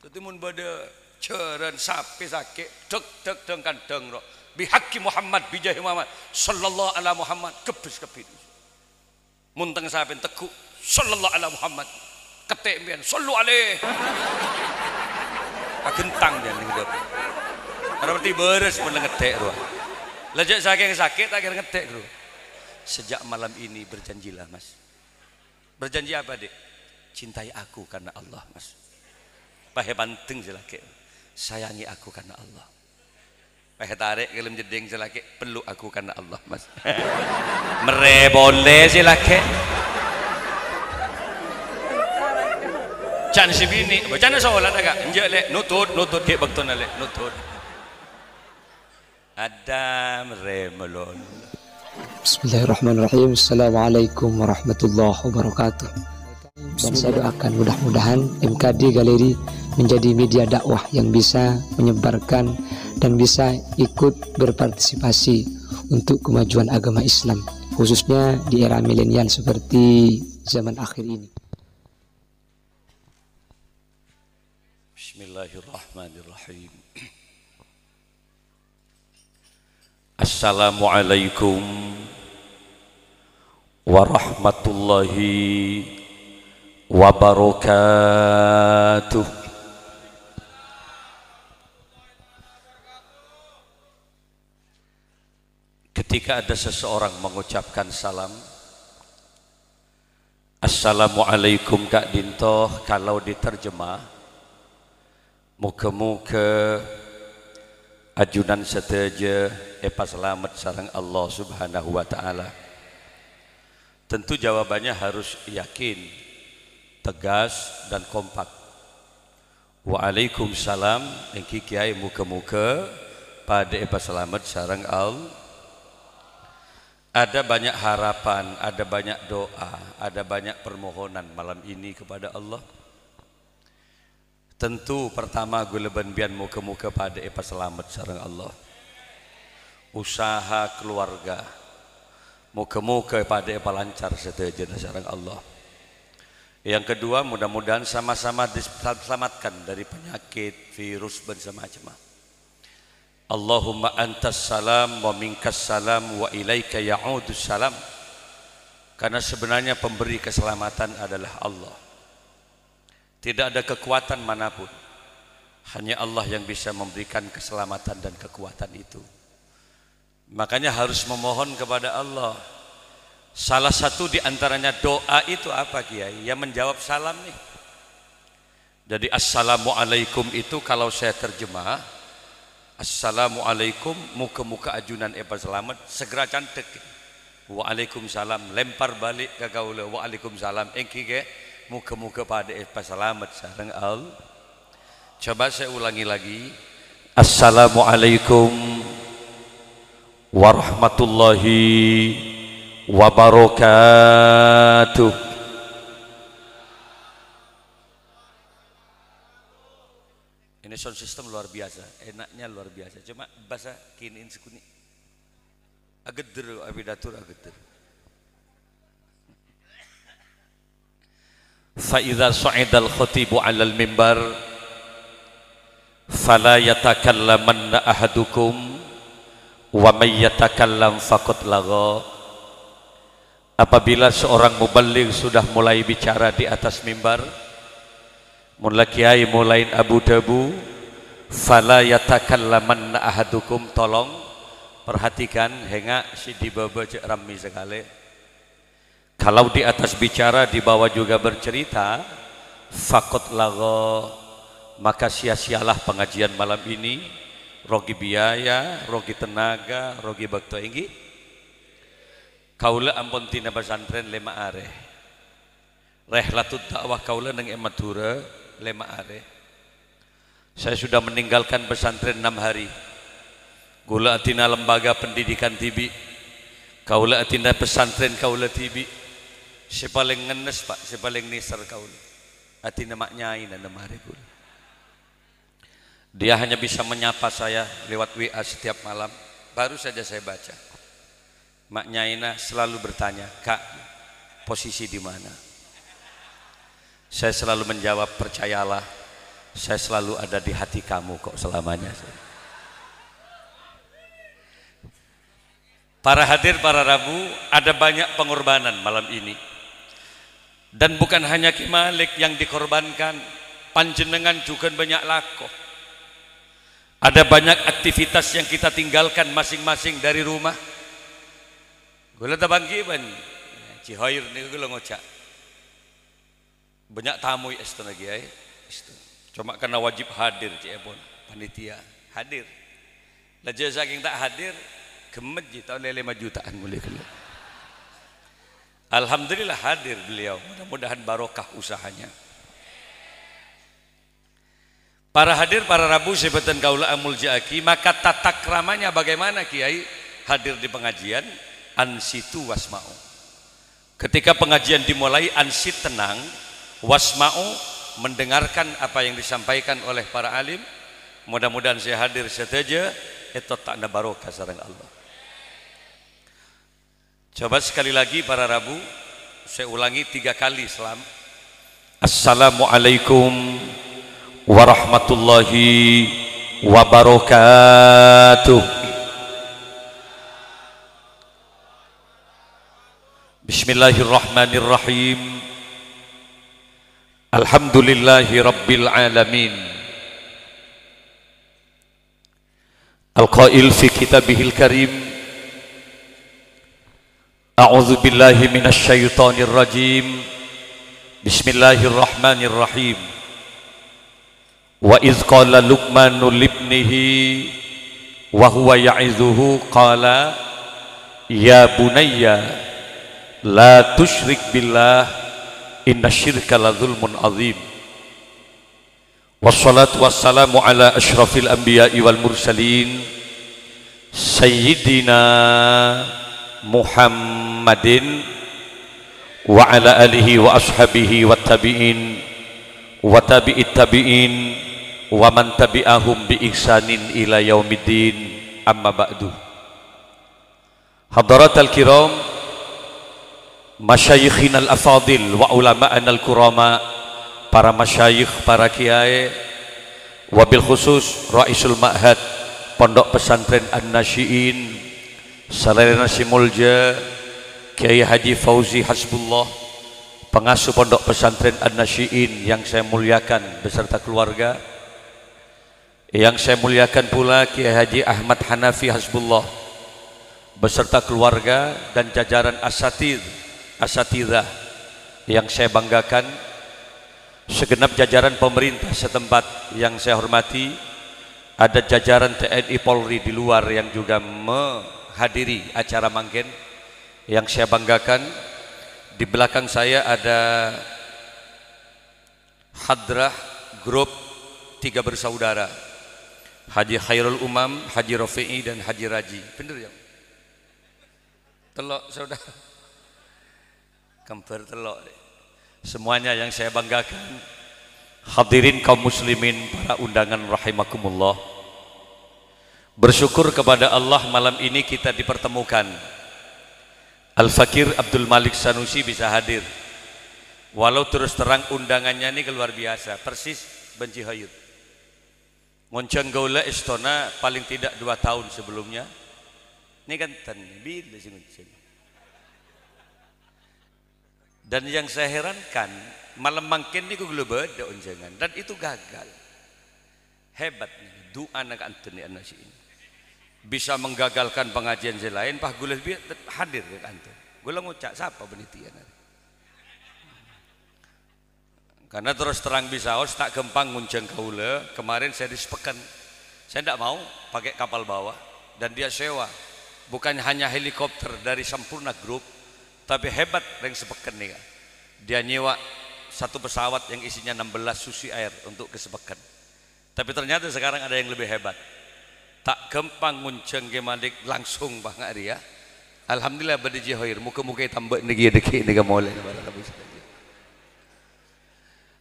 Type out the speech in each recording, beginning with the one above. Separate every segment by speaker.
Speaker 1: Dadi mun ceren sapi sakit deg deg deng kandeng ro. Muhammad bijahi Muhammad sallallahu ala Muhammad kebes kebit. munteng sapi teguk sallallahu ala Muhammad ketik mbiyen sallu alaih. Kagentang jan ning ndep. Berarti beres pun ngetek roh. Lejek saking sakit akhir ngetek roh. Sejak malam ini berjanjilah mas. Berjanji apa dek? Cintai aku karena Allah mas pahe panteng jelake sayangi aku karena Allah pahe tarik gelem jeding jelake peluk aku karena Allah mas merebole jelake can si bini bacana solat agak njek lek nutut nutut ke bektona lek nutut Adam Remolon Bismillahirrahmanirrahim Assalamualaikum warahmatullahi wabarakatuh dan saya doakan mudah-mudahan MKD Galeri menjadi media dakwah yang bisa menyebarkan dan bisa ikut berpartisipasi untuk kemajuan agama Islam khususnya di era milenial seperti zaman akhir ini. Bismillahirrahmanirrahim. Assalamualaikum
Speaker 2: warahmatullahi wabarakatuh.
Speaker 1: Ketika ada seseorang mengucapkan salam Assalamualaikum Kak Dinto Kalau diterjemah Muka-muka Ajunan seteja Epa selamat sarang Allah subhanahu wa ta'ala Tentu jawabannya harus yakin Tegas dan kompak Waalaikumsalam Engki kiai muka-muka Pada epa selamat sarang Allah ada banyak harapan, ada banyak doa, ada banyak permohonan malam ini kepada Allah. Tentu pertama guleban bian muka-muka pada epa selamat sarang Allah. Usaha keluarga, muka-muka pada epa lancar setuju sarang Allah. Yang kedua mudah-mudahan sama-sama diselamatkan dari penyakit, virus dan semacamnya. Allahumma antas salam wa minkas salam wa ilaika ya'udus salam karena sebenarnya pemberi keselamatan adalah Allah tidak ada kekuatan manapun hanya Allah yang bisa memberikan keselamatan dan kekuatan itu makanya harus memohon kepada Allah salah satu diantaranya doa itu apa Kiai yang menjawab salam nih jadi assalamualaikum itu kalau saya terjemah Assalamualaikum Muka-muka ajunan Epa selamat Segera cantik Waalaikumsalam Lempar balik ke gaula Waalaikumsalam Engki Muka-muka pada Epa selamat Sarang al Coba saya ulangi lagi Assalamualaikum Warahmatullahi Wabarakatuh Ini sound system luar biasa, enaknya luar biasa. Cuma bahasa kini sekuni ageder abidatur ageder. Faiza sa'idal khatibu 'alal mimbar fala ahadukum wa may yatakallam Apabila seorang muballigh sudah mulai bicara di atas mimbar, Mula kiai mulain Abu Dabu Fala yatakallaman ahadukum tolong perhatikan henga si di bawah rami sekali kalau di atas bicara di bawah juga bercerita fakot lago maka sia-sialah pengajian malam ini rogi biaya rogi tenaga rogi waktu inggi kaula ampun tina pesantren lema areh rehlatud dakwah kaula nang emadura Lema Are. Saya sudah meninggalkan pesantren enam hari. Gula atina lembaga pendidikan tibi. Kaula atina pesantren kaula tibi. Si paling ngenes pak, si paling nisar kaula. Atina mak nyai dan gula. Dia hanya bisa menyapa saya lewat WA setiap malam. Baru saja saya baca. Mak Nyaina selalu bertanya, Kak, posisi di mana? Saya selalu menjawab percayalah Saya selalu ada di hati kamu kok selamanya Para hadir para rabu Ada banyak pengorbanan malam ini Dan bukan hanya Ki Malik yang dikorbankan Panjenengan juga banyak lako. ada banyak aktivitas yang kita tinggalkan masing-masing dari rumah. Gula tabangki ban, cihoir nih gula ngocak banyak tamu istana kiai cuma karena wajib hadir pun panitia hadir lah jadi saking tak hadir gemet jita oleh jutaan boleh kena Alhamdulillah hadir beliau mudah-mudahan barokah usahanya Para hadir para rabu sebatan kaula amul maka tata keramanya bagaimana kiai hadir di pengajian ansitu wasma'u. Ketika pengajian dimulai ansit tenang, wasma'u mendengarkan apa yang disampaikan oleh para alim mudah-mudahan saya hadir saja, itu takna barokah sarang Allah coba sekali lagi para rabu saya ulangi tiga kali Salam, Assalamualaikum warahmatullahi wabarakatuh Bismillahirrahmanirrahim الحمد لله رب العالمين القائل في كتابه الكريم أعوذ بالله من الشيطان الرجيم بسم الله الرحمن الرحيم وإذ قال لقمان لابنه وهو يعظه قال يا بني لا تشرك بالله إن الشرك لظلم عظيم والصلاة والسلام على أشرف الأنبياء والمرسلين سيدنا محمد وعلى آله وأصحابه والتابعين وتابع التابعين ومن تبعهم بإحسان إلى يوم الدين أما بعد حضرات الكرام masyayikhin al-afadil wa ulama'an al-kurama para masyayikh, para kiai wabil khusus Raisul Ma'had Pondok Pesantren An-Nasyi'in Sarayana Simulja Kiai Haji Fauzi Hasbullah pengasuh Pondok Pesantren An-Nasyi'in yang saya muliakan beserta keluarga yang saya muliakan pula Kiai Haji Ahmad Hanafi Hasbullah beserta keluarga dan jajaran asatidz asatidah yang saya banggakan segenap jajaran pemerintah setempat yang saya hormati ada jajaran TNI Polri di luar yang juga menghadiri acara Manggen yang saya banggakan di belakang saya ada Hadrah Group Tiga Bersaudara Haji Khairul Umam, Haji Rafi'i dan Haji Raji benar ya? telok saudara kembar telok semuanya yang saya banggakan hadirin kaum muslimin para undangan rahimakumullah bersyukur kepada Allah malam ini kita dipertemukan Al-Fakir Abdul Malik Sanusi bisa hadir walau terus terang undangannya ini luar biasa persis benci hayut Moncong Gaula Istana paling tidak dua tahun sebelumnya ini kan tanbir di sini dan yang saya herankan, malam mangkin niku gelo beda jangan dan itu gagal. Hebat doa anak anteni anasi ini. Bisa menggagalkan pengajian saya lain, pah gula hadir ke kantor. lo ngucak siapa penitian hari. Karena terus terang bisa os oh, tak gempang ngunjang kaula. Kemarin saya disepekan. Saya tidak mau pakai kapal bawah dan dia sewa. Bukan hanya helikopter dari sempurna Group, tapi hebat yang sepeken nih. Dia nyewa satu pesawat yang isinya 16 susi air untuk ke sepeken. Tapi ternyata sekarang ada yang lebih hebat. Tak gampang ngunceng gemadik langsung Pak Ngari ya. Alhamdulillah badi jihoir. Muka-muka tambah negi deki nega mulai.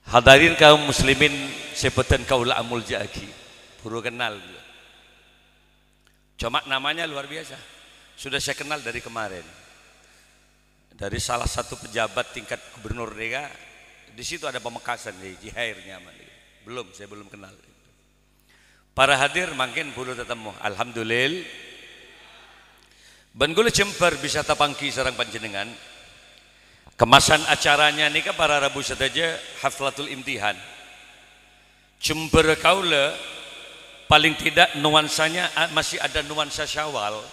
Speaker 1: Hadirin kaum muslimin sepetan kaulah amul jaki. Buru kenal. Cuma namanya luar biasa. Sudah saya kenal dari kemarin dari salah satu pejabat tingkat gubernur dia di situ ada pemekasan di Jihairnya belum saya belum kenal para hadir makin perlu tetemu alhamdulillah ben gula bisa tapangki sarang panjenengan kemasan acaranya nih kan para rabu saja haflatul imtihan cemper kaula paling tidak nuansanya masih ada nuansa syawal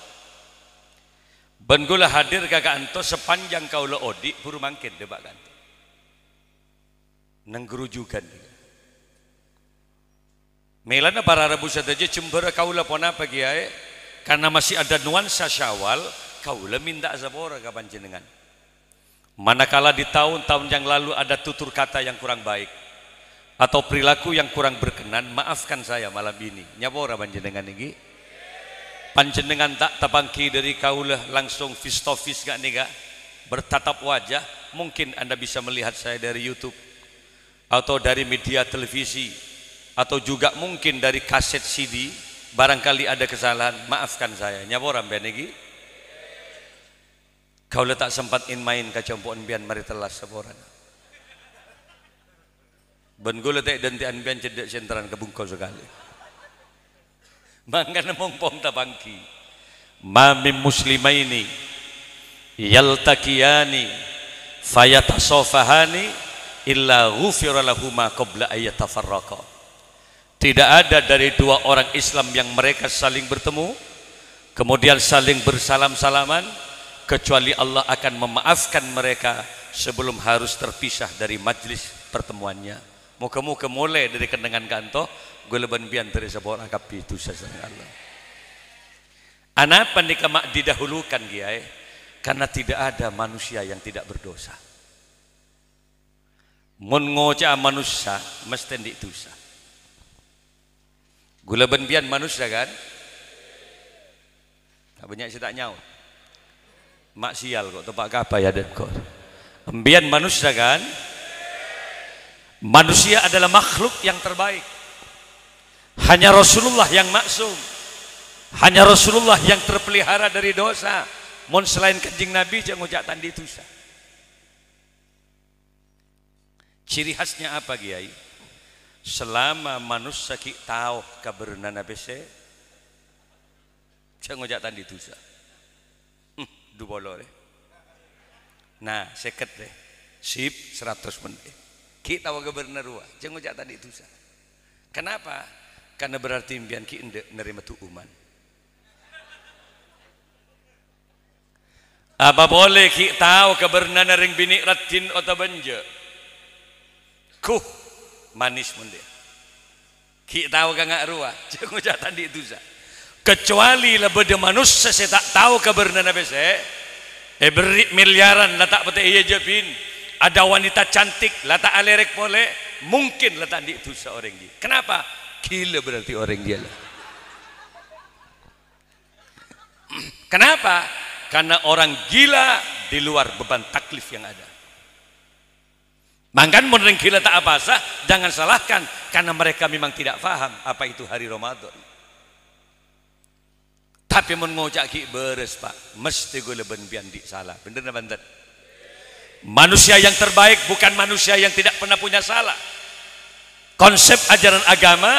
Speaker 1: Ben kula hadir kakak anto sepanjang kaula odik buru mangkin debak kanto. Neng gerujukan. Melana para Rabu saja cembera kaula pon apa kiai? Karena masih ada nuansa Syawal, kaula minta zabora kapan jenengan. Manakala di tahun-tahun yang lalu ada tutur kata yang kurang baik atau perilaku yang kurang berkenan, maafkan saya malam ini. Nyabora panjenengan iki? panjenengan tak tapangki dari kaulah langsung face to face gak nih gak bertatap wajah mungkin anda bisa melihat saya dari YouTube atau dari media televisi atau juga mungkin dari kaset CD barangkali ada kesalahan maafkan saya nyaboran benegi kau tak sempat in main kacampuan bian mari telas seboran ben tak dan tian bian cedek sentran kebungkau sekali mangana mongpong bangki, mami muslimaini yaltakiyani fayatasofahani illa ghufira lahuma qabla ayatafarraqa tidak ada dari dua orang Islam yang mereka saling bertemu kemudian saling bersalam-salaman kecuali Allah akan memaafkan mereka sebelum harus terpisah dari majlis pertemuannya muka-muka mulai dari kenangan kanto leban bian dari sebuah angkap itu Allah. Anak pandikamak didahulukan dia eh, karena tidak ada manusia yang tidak berdosa. Mun ngoca manusia mesti ndik dosa. leban bian manusia kan? Tak banyak saya tak nyawa. Mak sial kok tempat kapa ya dan kok. Ambian manusia kan? Manusia adalah makhluk yang terbaik.
Speaker 2: Hanya Rasulullah
Speaker 1: yang maksum. Hanya Rasulullah yang terpelihara dari dosa. Mun selain kanjing Nabi jangan tadi tandi tusa. Ciri khasnya apa Kiai? Selama manusia ki tahu Nabi se, jangan ngujak tandi itu Hmm, dubolo deh. Nah, seket deh. Sip, seratus menit. Kita tahu kaberenan ruah, jangan tadi tandi tusa. Kenapa? karena berarti impian ki nerima tu uman apa boleh ki tahu kebernan ring bini ratin atau benje? kuh manis mundir ki tahu kagak ruah jangan jatan di itu sa kecuali lebih manusia saya tak tahu kebernan apa saya eh miliaran lah tak pete iya jepin ada wanita cantik lah tak alerek boleh mungkin lah tadi itu seorang di kenapa Gila berarti orang gila. Kenapa? Karena orang gila di luar beban taklif yang ada. Bahkan orang gila tak apa sah, jangan salahkan karena mereka memang tidak faham apa itu hari Ramadan. Tapi mengocak ki beres pak, mesti gue leben di salah. Bener na bener? Manusia yang terbaik bukan manusia yang tidak pernah punya salah konsep ajaran agama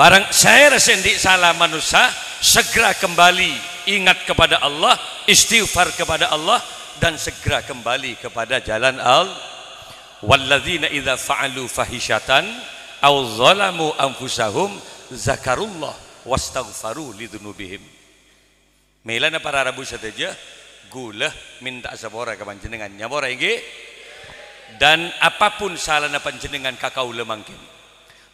Speaker 2: barang saya
Speaker 1: resendi salah manusia segera kembali ingat kepada Allah istighfar kepada Allah dan segera kembali kepada jalan Allah walladzina idza fa'alu fahisyatan aw zalamu anfusahum zakarullah wastaghfaru lidzunubihim melana para rabu saja, gula minta sabora ke panjenengan nyabora inggih dan apapun salahnya panjenengan kakau lemangkin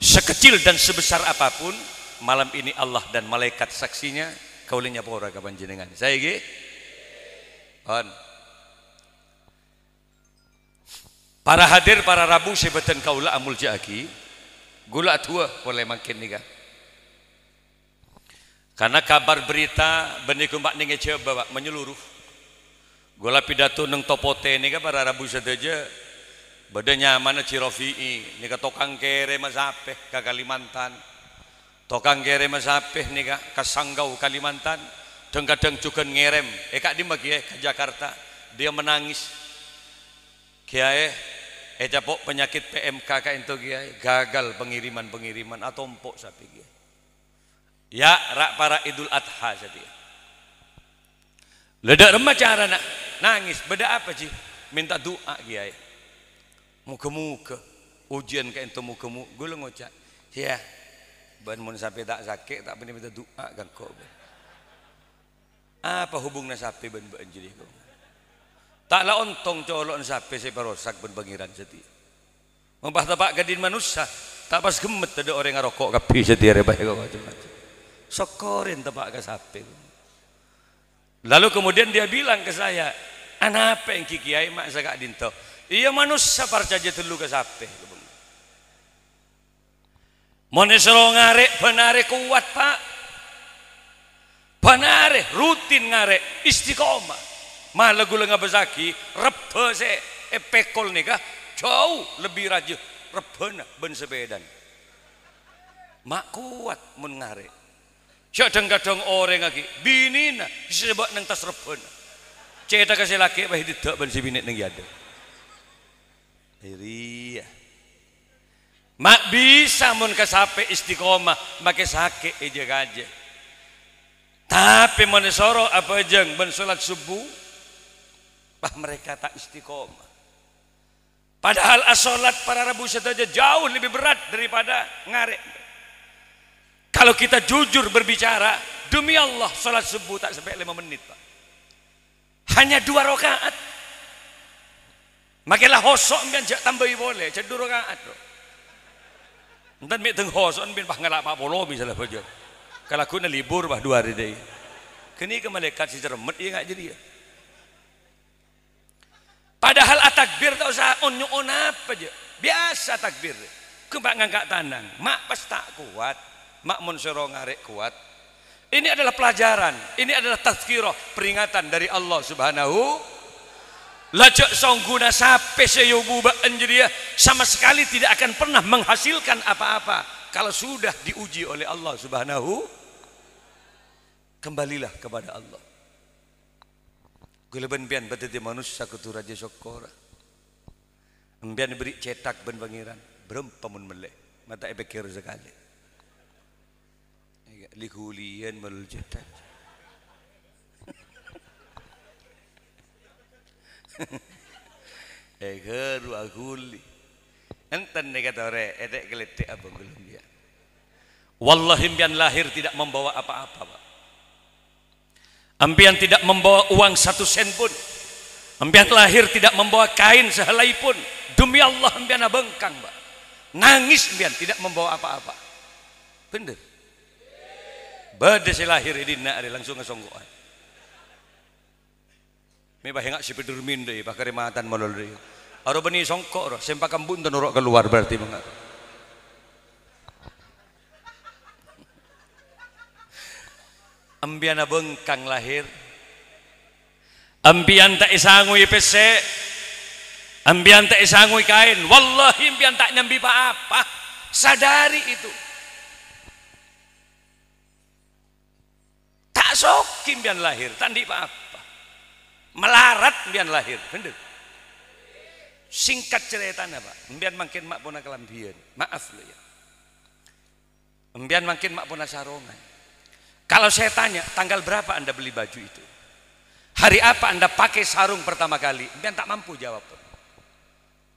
Speaker 1: sekecil dan sebesar apapun malam ini Allah dan malaikat saksinya kaulinya pora kapan jenengan saya ge on para hadir para rabu sebetulnya kaula amul jaki gula tua boleh makin nih kak. karena kabar berita benikum pak ninge coba menyeluruh gula pidato neng topote kak para rabu saja bedanya mana Ini nika tokang kere masapeh ke Kalimantan tokang kere masapeh ini ke Sanggau Kalimantan dan kadang juga ngerem eh kak di magi eh ke Jakarta dia menangis kiai eh pok penyakit PMK kak itu kiai gagal pengiriman-pengiriman atau empok sapi kiai ya rak para idul adha sapi ledak cara nak nangis beda apa sih minta doa kiai muka-muka ujian ke ento muka-muka gula ngocak ya ban mun sampai tak sakit tak benar minta doa kan kok apa hubungnya sampai ban ban jadi tak lah ontong colok sampai saya perosak ban pangeran seti membah tapak gadin manusia tak pas gemet ada orang yang rokok kapi seti hari kok macam-macam sokorin tapak ke sampai lalu kemudian dia bilang ke saya anak apa yang kikiai mak saya kak dinto Iya manusia percaya dulu ke sabte manusia ngarek benarik kuat pak benarik rutin ngarek istiqomah malah gula nggak besaki rebe se epekol nih kah jauh lebih rajin rebena ben sepedan mak kuat mun ngarek kadang-kadang orang lagi binina sebab neng tas rebena cerita kasih laki bah tidak ben si binik neng yadeng Iri. Iya. Mak bisa mun kesape istiqomah make sake aja aja. Tapi mun soro apa jeng ben salat subuh bah mereka tak istiqomah. Padahal asolat para rabu saja jauh lebih berat daripada ngarek. Kalau kita jujur berbicara, demi Allah salat subuh tak sampai lima menit, Pak. Hanya dua rakaat Makilah hosok biar jak tambahi boleh, cedur rakaat. Entar mik teng hosok biar pangalak 40 misalnya bojo. Kalau aku libur bah dua hari deh. Kini ke malaikat si jeremet ya enggak jadi Padahal atakbir tak usah onyo on apa aja. Biasa takbir. Kebak ngangkat tanang. Mak pas tak kuat. Mak monsero ngarek kuat. Ini adalah pelajaran. Ini adalah tazkirah. Peringatan dari Allah subhanahu Lajak songguna sape seyobu anjriya ya. sama sekali tidak akan pernah menghasilkan apa-apa kalau sudah diuji oleh Allah Subhanahu kembalilah kepada Allah. Guleben pian betete manusia kutu raja sokora. beri cetak ben pangeran berem pamun melek mata epekir sekali. Iya, Likulian melul cetak. Egeru eh, aguli. Enten nih kata orang, edek geletek abang gulung dia. Wallahi ambian lahir tidak membawa apa-apa, Pak. Ambian tidak membawa uang satu sen pun. Ambian lahir tidak membawa kain sehelai pun. Demi Allah ambian abengkang, Pak. Nangis ambian tidak membawa apa-apa. Bener. Badai lahir ini idina langsung ngesonggokan. May bahinga si pedurmin deh, pakarimatan mo lol deh. Aro bani songko ro, sempa kambun tenurok keluar berarti mga. Ambian bengkang lahir. Ambian tak isangui pese. Ambian tak isangui kain. Wallahi ambian tak nyambi apa. Sadari itu. Tak sok kimbian lahir, tandi apa melarat mbian lahir bener singkat ceritanya pak mbian makin mak puna kelambian maaf lo ya mbian makin mak puna sarongan kalau saya tanya tanggal berapa anda beli baju itu hari apa anda pakai sarung pertama kali mbian tak mampu jawab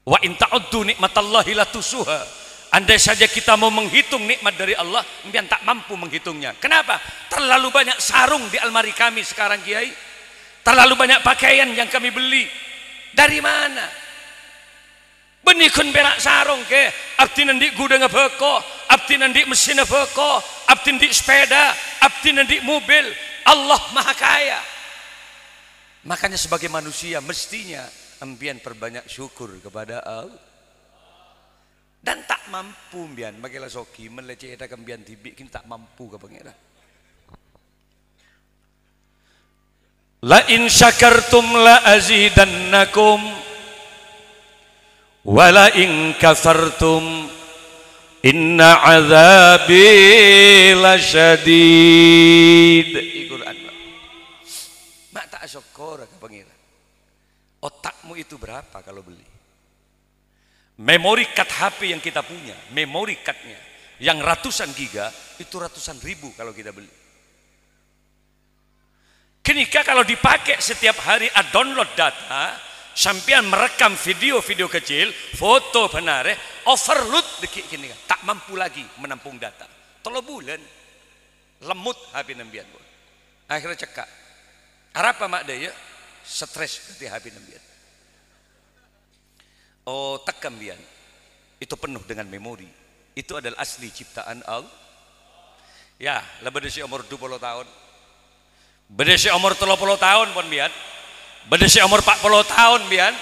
Speaker 1: wa in ta'uddu nikmatallahi la tusuha Andai saja kita mau menghitung nikmat dari Allah, mungkin tak mampu menghitungnya. Kenapa? Terlalu banyak sarung di almari kami sekarang, Kiai Terlalu banyak pakaian yang kami beli. Dari mana? Benikun perak sarung ke, abdi nandik gudang ngebeko? abdi nandik mesin ngebeko? abdi nandik sepeda, abdi nandik mobil. Allah maha kaya. Makanya sebagai manusia mestinya ambian perbanyak syukur kepada Allah. Dan tak mampu ambian, makilah soki meleceh ambian tibik, kini tak mampu ke pengiran. La in syakartum la azidannakum wa la in kafartum inna azabi lasyadid. Iquran. Mak tak syukur ke pangeran. Otakmu itu berapa kalau beli? Memori card HP yang kita punya, memori cardnya yang ratusan giga itu ratusan ribu kalau kita beli Ketika kalau dipakai setiap hari ah, download data, sampean merekam video-video kecil, foto benar, eh, overload begini tak mampu lagi menampung data. Tolo bulan lemut habis nembian. Akhirnya cekak. Harap mak daya stres berarti HP nembian. Oh tekam bian. Itu penuh dengan memori. Itu adalah asli ciptaan Allah. Ya, lebih dari umur 20 tahun. Bedesi umur 30 tahun pun bian. Bedesi umur 40 tahun bian.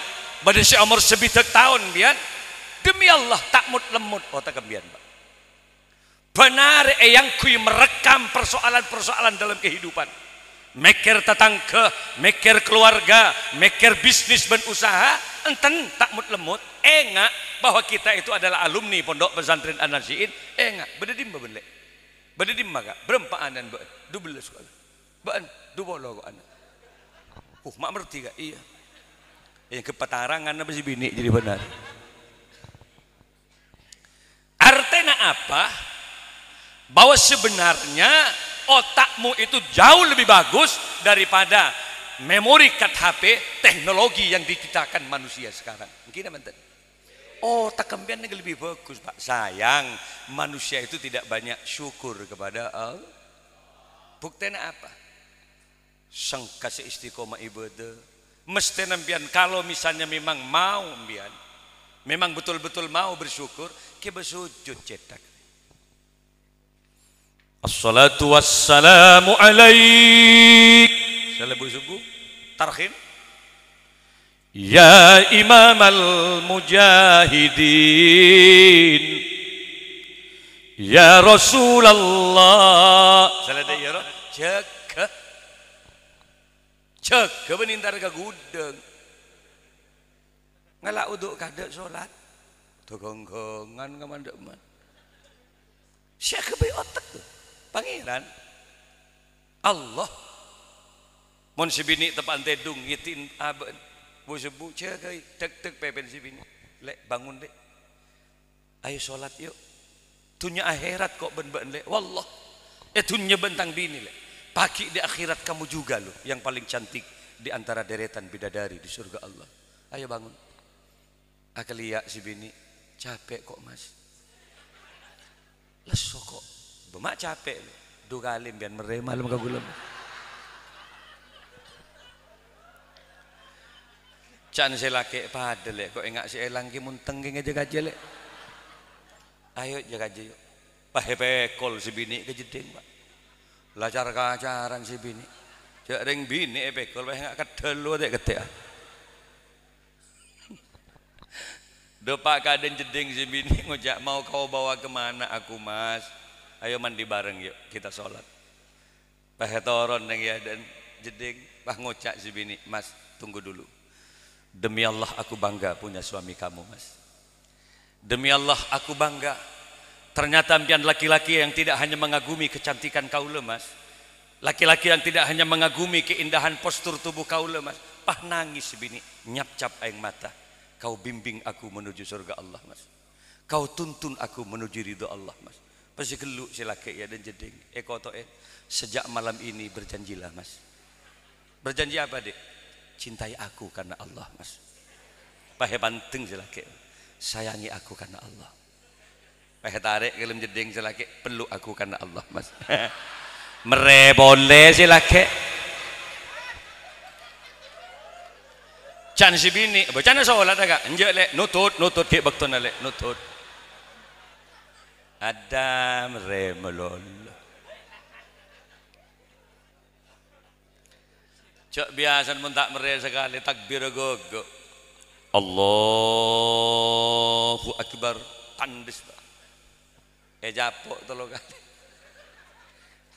Speaker 1: Bedesi umur sebidak tahun bian. Demi Allah tak mut lemut otak oh, kembian Pak. Benar eh, yang kui merekam persoalan-persoalan dalam kehidupan. Mikir tetangga, mikir keluarga, mikir bisnis dan usaha, enten tak mut lemut, engak eh, bahwa kita itu adalah alumni pondok pesantren Anasiin, engak eh, beda dimba benlek. Beda gak? Berempaan dan dubel sekolah. Baan, dubolo kok anak. Uh, mak merti gak? Iya. Ya, yang kepetarangan apa sih bini jadi benar. Artinya apa? Bahwa sebenarnya otakmu itu jauh lebih bagus daripada memori card HP teknologi yang diciptakan manusia sekarang. Mungkin menteri. Oh, tak kembiannya lebih bagus, Pak. Sayang, manusia itu tidak banyak syukur kepada Allah. Buktinya apa? sang kasih istiqomah ibadah mesti nembian kalau misalnya memang mau nembian memang betul-betul mau bersyukur kita bersujud cetak
Speaker 2: Assalatu wassalamu alaik
Speaker 1: Selebu subuh Tarkhim
Speaker 2: Ya imam al-mujahidin Ya Rasulullah
Speaker 1: Salah ya Cek cek kebenintar ke gudeng ngelak uduk kadek sholat tegonggongan kemandak man siapa yang otak tuh pangeran Allah mon si bini tepan tedung aben bu sebu siya kai tek tek pepen si bini lek bangun dek ayo sholat yuk tunjuk akhirat kok ben ben lek wallah eh tunya bentang bini lek pagi di akhirat kamu juga loh yang paling cantik di antara deretan bidadari di surga Allah. Ayo bangun. lihat si bini capek kok mas. Lesu kok. Bemak capek loh. Duh kalim biar merem malam kagulam. Can selake padel ya. kok ingat si elang ki mun tengging aja gaje lek. Ayo jaga aja yuk. Pahe pekol si bini kejeding pak. Lacar kacaran si bini. Cek ring bini eh, pegol wis gak kedel lu tek gedek. Ya. Depak kaden jeding si bini ngojak mau kau bawa kemana aku mas? Ayo mandi bareng yuk kita sholat. toron neng ya dan jeding pah ngucak si bini mas tunggu dulu. Demi Allah aku bangga punya suami kamu mas. Demi Allah aku bangga Ternyata ambian laki-laki yang tidak hanya mengagumi kecantikan kau lemas. Laki-laki yang tidak hanya mengagumi keindahan postur tubuh kau lemas. Pah nangis bini, nyap-cap aing mata. Kau bimbing aku menuju surga Allah mas. Kau tuntun aku menuju ridho Allah mas. Pasti geluk si laki ya dan jeding. Eko eh, eh. sejak malam ini berjanjilah mas. Berjanji apa dek? Cintai aku karena Allah mas. Pahe banteng si laki. Sayangi aku karena Allah. Weh tarik kelem jeding silake peluk aku karena Allah mas. Mere boleh silake. Can si bini, bacaan solat agak, njek le, nutut, nutut ke waktu nale, nutut. Adam remelol. Cok biasa pun tak mere sekali takbir gogo. Allahu akbar. Tandis. Eh japok telu kali.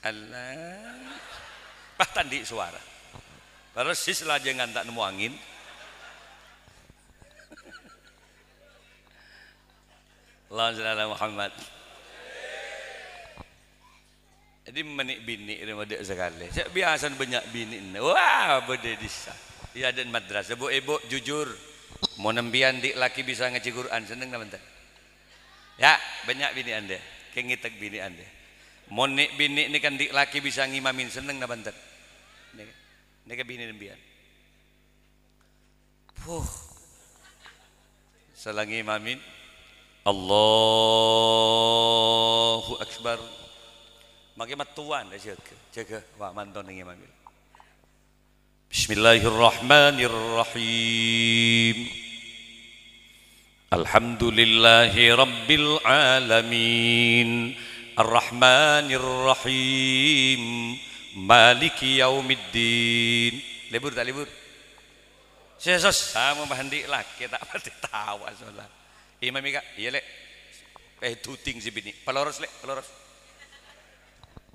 Speaker 1: Allah. Pas tandi suara. Persis lajengan tak nemu angin. Allahumma shalli Muhammad. Jadi menik bini remaja sekali. Saya biasa banyak bini. Wah, beda disa. Ya dan madrasah. Bu ibu jujur. Mau nembian di laki bisa ngaji Quran seneng tak? Ya, banyak bini anda kayak ngitek bini anda monik bini ini kan di, laki bisa ngimamin seneng na bantet ini kan bini nembian puh selangi imamin
Speaker 2: Allahu Akbar
Speaker 1: makanya matuan dah jaga jaga wah manton yang imamin Bismillahirrahmanirrahim Alhamdulillahi Rabbil rahmanir rahim Maliki Libur tak libur? Yesus Sama berhenti lah Kita pasti tahu soalnya Imam Ika Iya Eh tuting si bini Peloros lek peloros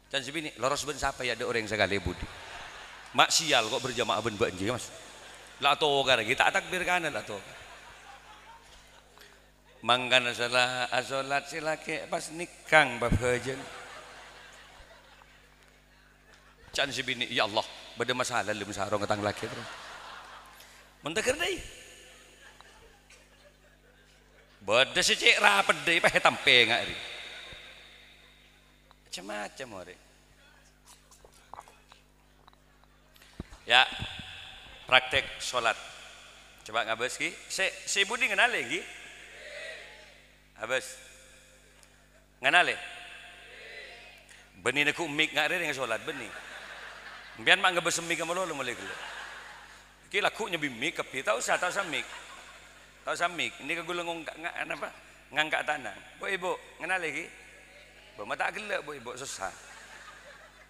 Speaker 1: Dan si bini Loros ben siapa ya ada orang sekali budi Mak sial kok berjamaah ben banji ya, mas Lah togar kita takbir kanan lah mangkan salah asolat silake pas nikang bab hajen can si bini ya Allah beda masalah lim sarong ketang laki terus mentekar deh beda si cik rapet deh pahe tampe ri macam-macam ori ya praktek sholat coba ngabes ki si, si budi kenal lagi Habis. Nganale. Beni aku mik ngare dengan solat beni. Biar mak ngebes mik kamu lo mulai kelo. Kira aku nyebi mik kepi tahu sah tahu sah mik. Tahu sah mik. Ini kagulung ngangkat apa? Ngangkat tanah. Bu ibu nganale ki. Bu mata gelak bu ibu susah.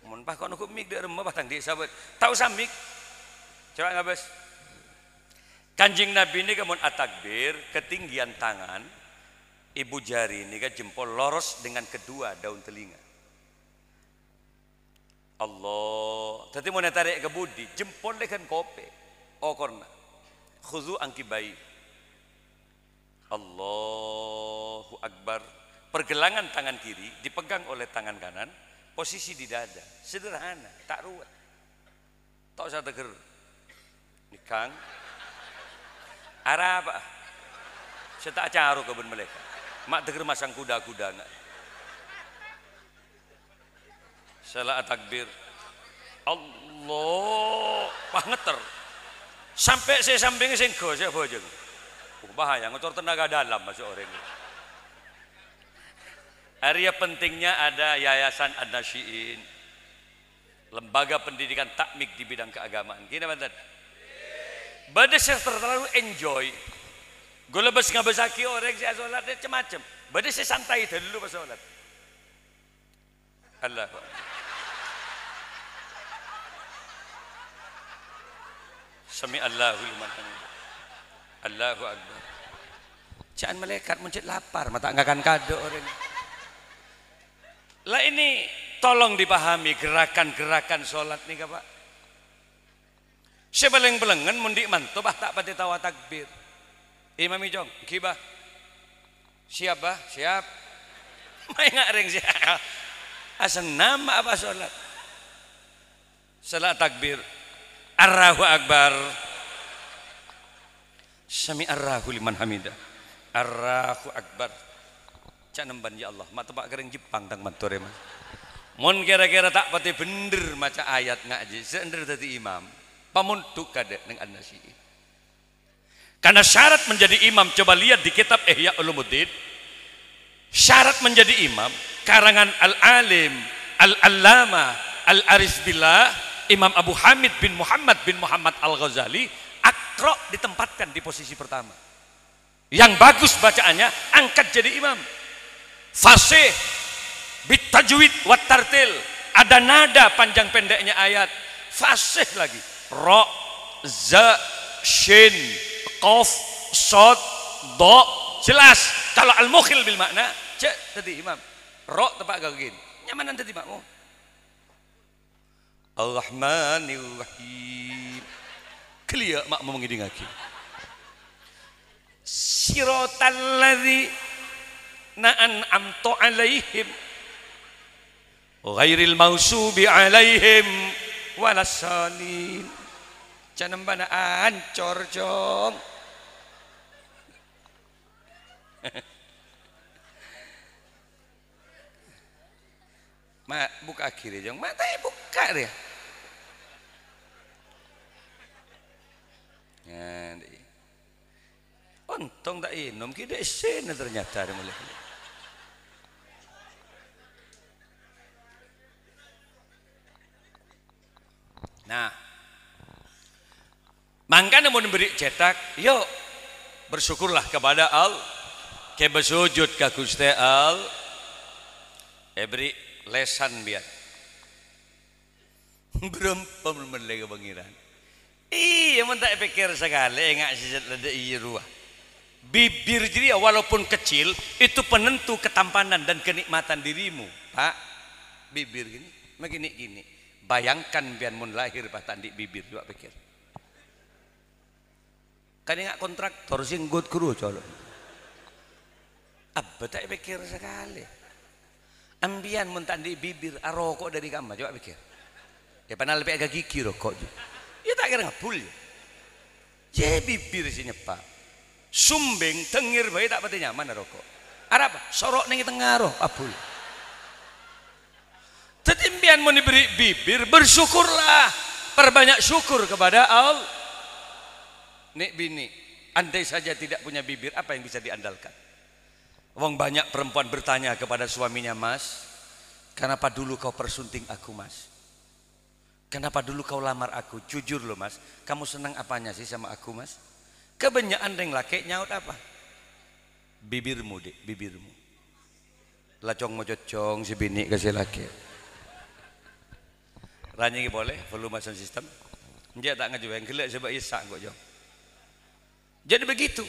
Speaker 1: Mun pah kau nekuk mik dia remah batang dia sahabat. Tahu sah mik. Coba ngabes. Kanjing Nabi ini kemun atakbir ketinggian tangan ibu jari ini kan jempol loros dengan kedua daun telinga. Allah, tadi mau tarik ke budi, jempol kan kope, okorna, oh, khuzu angki angkibai. Allahu Akbar. Pergelangan tangan kiri dipegang oleh tangan kanan, posisi di dada, sederhana, tak ruwet. Tak usah teger. kang, Arab. Saya tak caru ke mereka mak deger masang kuda-kuda nak salah takbir Allah pangeter sampai saya samping sing gosek bojeng oh, bahaya ngotor tenaga dalam masuk orang area pentingnya ada yayasan Ad-Nasyi'in lembaga pendidikan takmik di bidang keagamaan gini mantan badai terlalu enjoy Gue lebes ngabesaki orang oh, saya sholat macam-macam. Berarti saya santai dulu pas sholat. Allah. Sami Allahu liman Allahu Akbar. Jangan melekat. muncul lapar, mata enggak akan kado orang. Lah ini tolong dipahami gerakan-gerakan sholat nih Pak. Saya beleng-belengan mundik mantap ah, tak pati tawa takbir. Imam Ijong, kibah. Siap bah, siap. May nga ring siya. Ah, nama apa sholat? Salat takbir. arahu Akbar. Sami Allahu liman hamidah. Allahu Akbar. Canemban ya Allah, mata pak kering Jepang tang matore mas. Mon kira-kira tak pati bener maca ayat ngaji, seender tadi imam. Pamuntuk kada dengan anasi. Karena syarat menjadi imam, coba lihat di kitab Ihya Ulumuddin. Syarat menjadi imam, karangan Al-Alim, Al-Allama, al arisbila Imam Abu Hamid bin Muhammad bin Muhammad Al-Ghazali, akro ditempatkan di posisi pertama. Yang bagus bacaannya, angkat jadi imam. Fasih, bitajwid, wat tartil, ada nada panjang pendeknya ayat. Fasih lagi, ro, za, shin, Qaf, Sod, Do. Jelas. Kalau al-mukhil bil makna, cek tadi imam. Ro tepak gagin. Nyamanan tadi makmu. Ar-Rahmanir-Rahim. Kelia makmu mengiding lagi. Sirotal ladzi na'an amto alaihim ghairil mausubi alaihim walasalin Janembana ancor jong. Ma, buka kiri jong. Mata ya buka dia. Nah, Untung tak inom kita isin ternyata ada mulai. Nah, Makanya mau diberi cetak, yuk bersyukurlah kepada Al kebesujud besujud ke Gusti Al Ebri eh, lesan biar belum pemen lagi pengiran iya mentak pikir sekali nggak sih ada iya ruah bibir jadi walaupun kecil itu penentu ketampanan dan kenikmatan dirimu pak bibir gini begini gini bayangkan biar mun lahir pak Tandik bibir coba pikir Kalian nggak kontraktor good kru colo. Apa tak pikir sekali. Ambian mentandi bibir arokok ah, dari kamar coba pikir. Ya panah lebih agak gigi rokok. Ya tak kira ngapul. Ya. ya bibir sih nyepak. Sumbing tengir bayi tak pati nyaman ah, rokok. Arab sorok nengi tengah roh abul. Tetimbian mau diberi bibir bersyukurlah perbanyak syukur kepada Allah Nek bini, andai saja tidak punya bibir, apa yang bisa diandalkan? Wong banyak perempuan bertanya kepada suaminya, Mas, kenapa dulu kau persunting aku, Mas? Kenapa dulu kau lamar aku? Jujur loh, Mas, kamu senang apanya sih sama aku, Mas? Kebanyakan yang laki nyaut apa? Bibirmu, dek, bibirmu. Lacong mojocong si bini kasih laki. Ranyi boleh, volume sound system. Dia tak ngajuin, gelap sebab isak kok jauh jadi begitu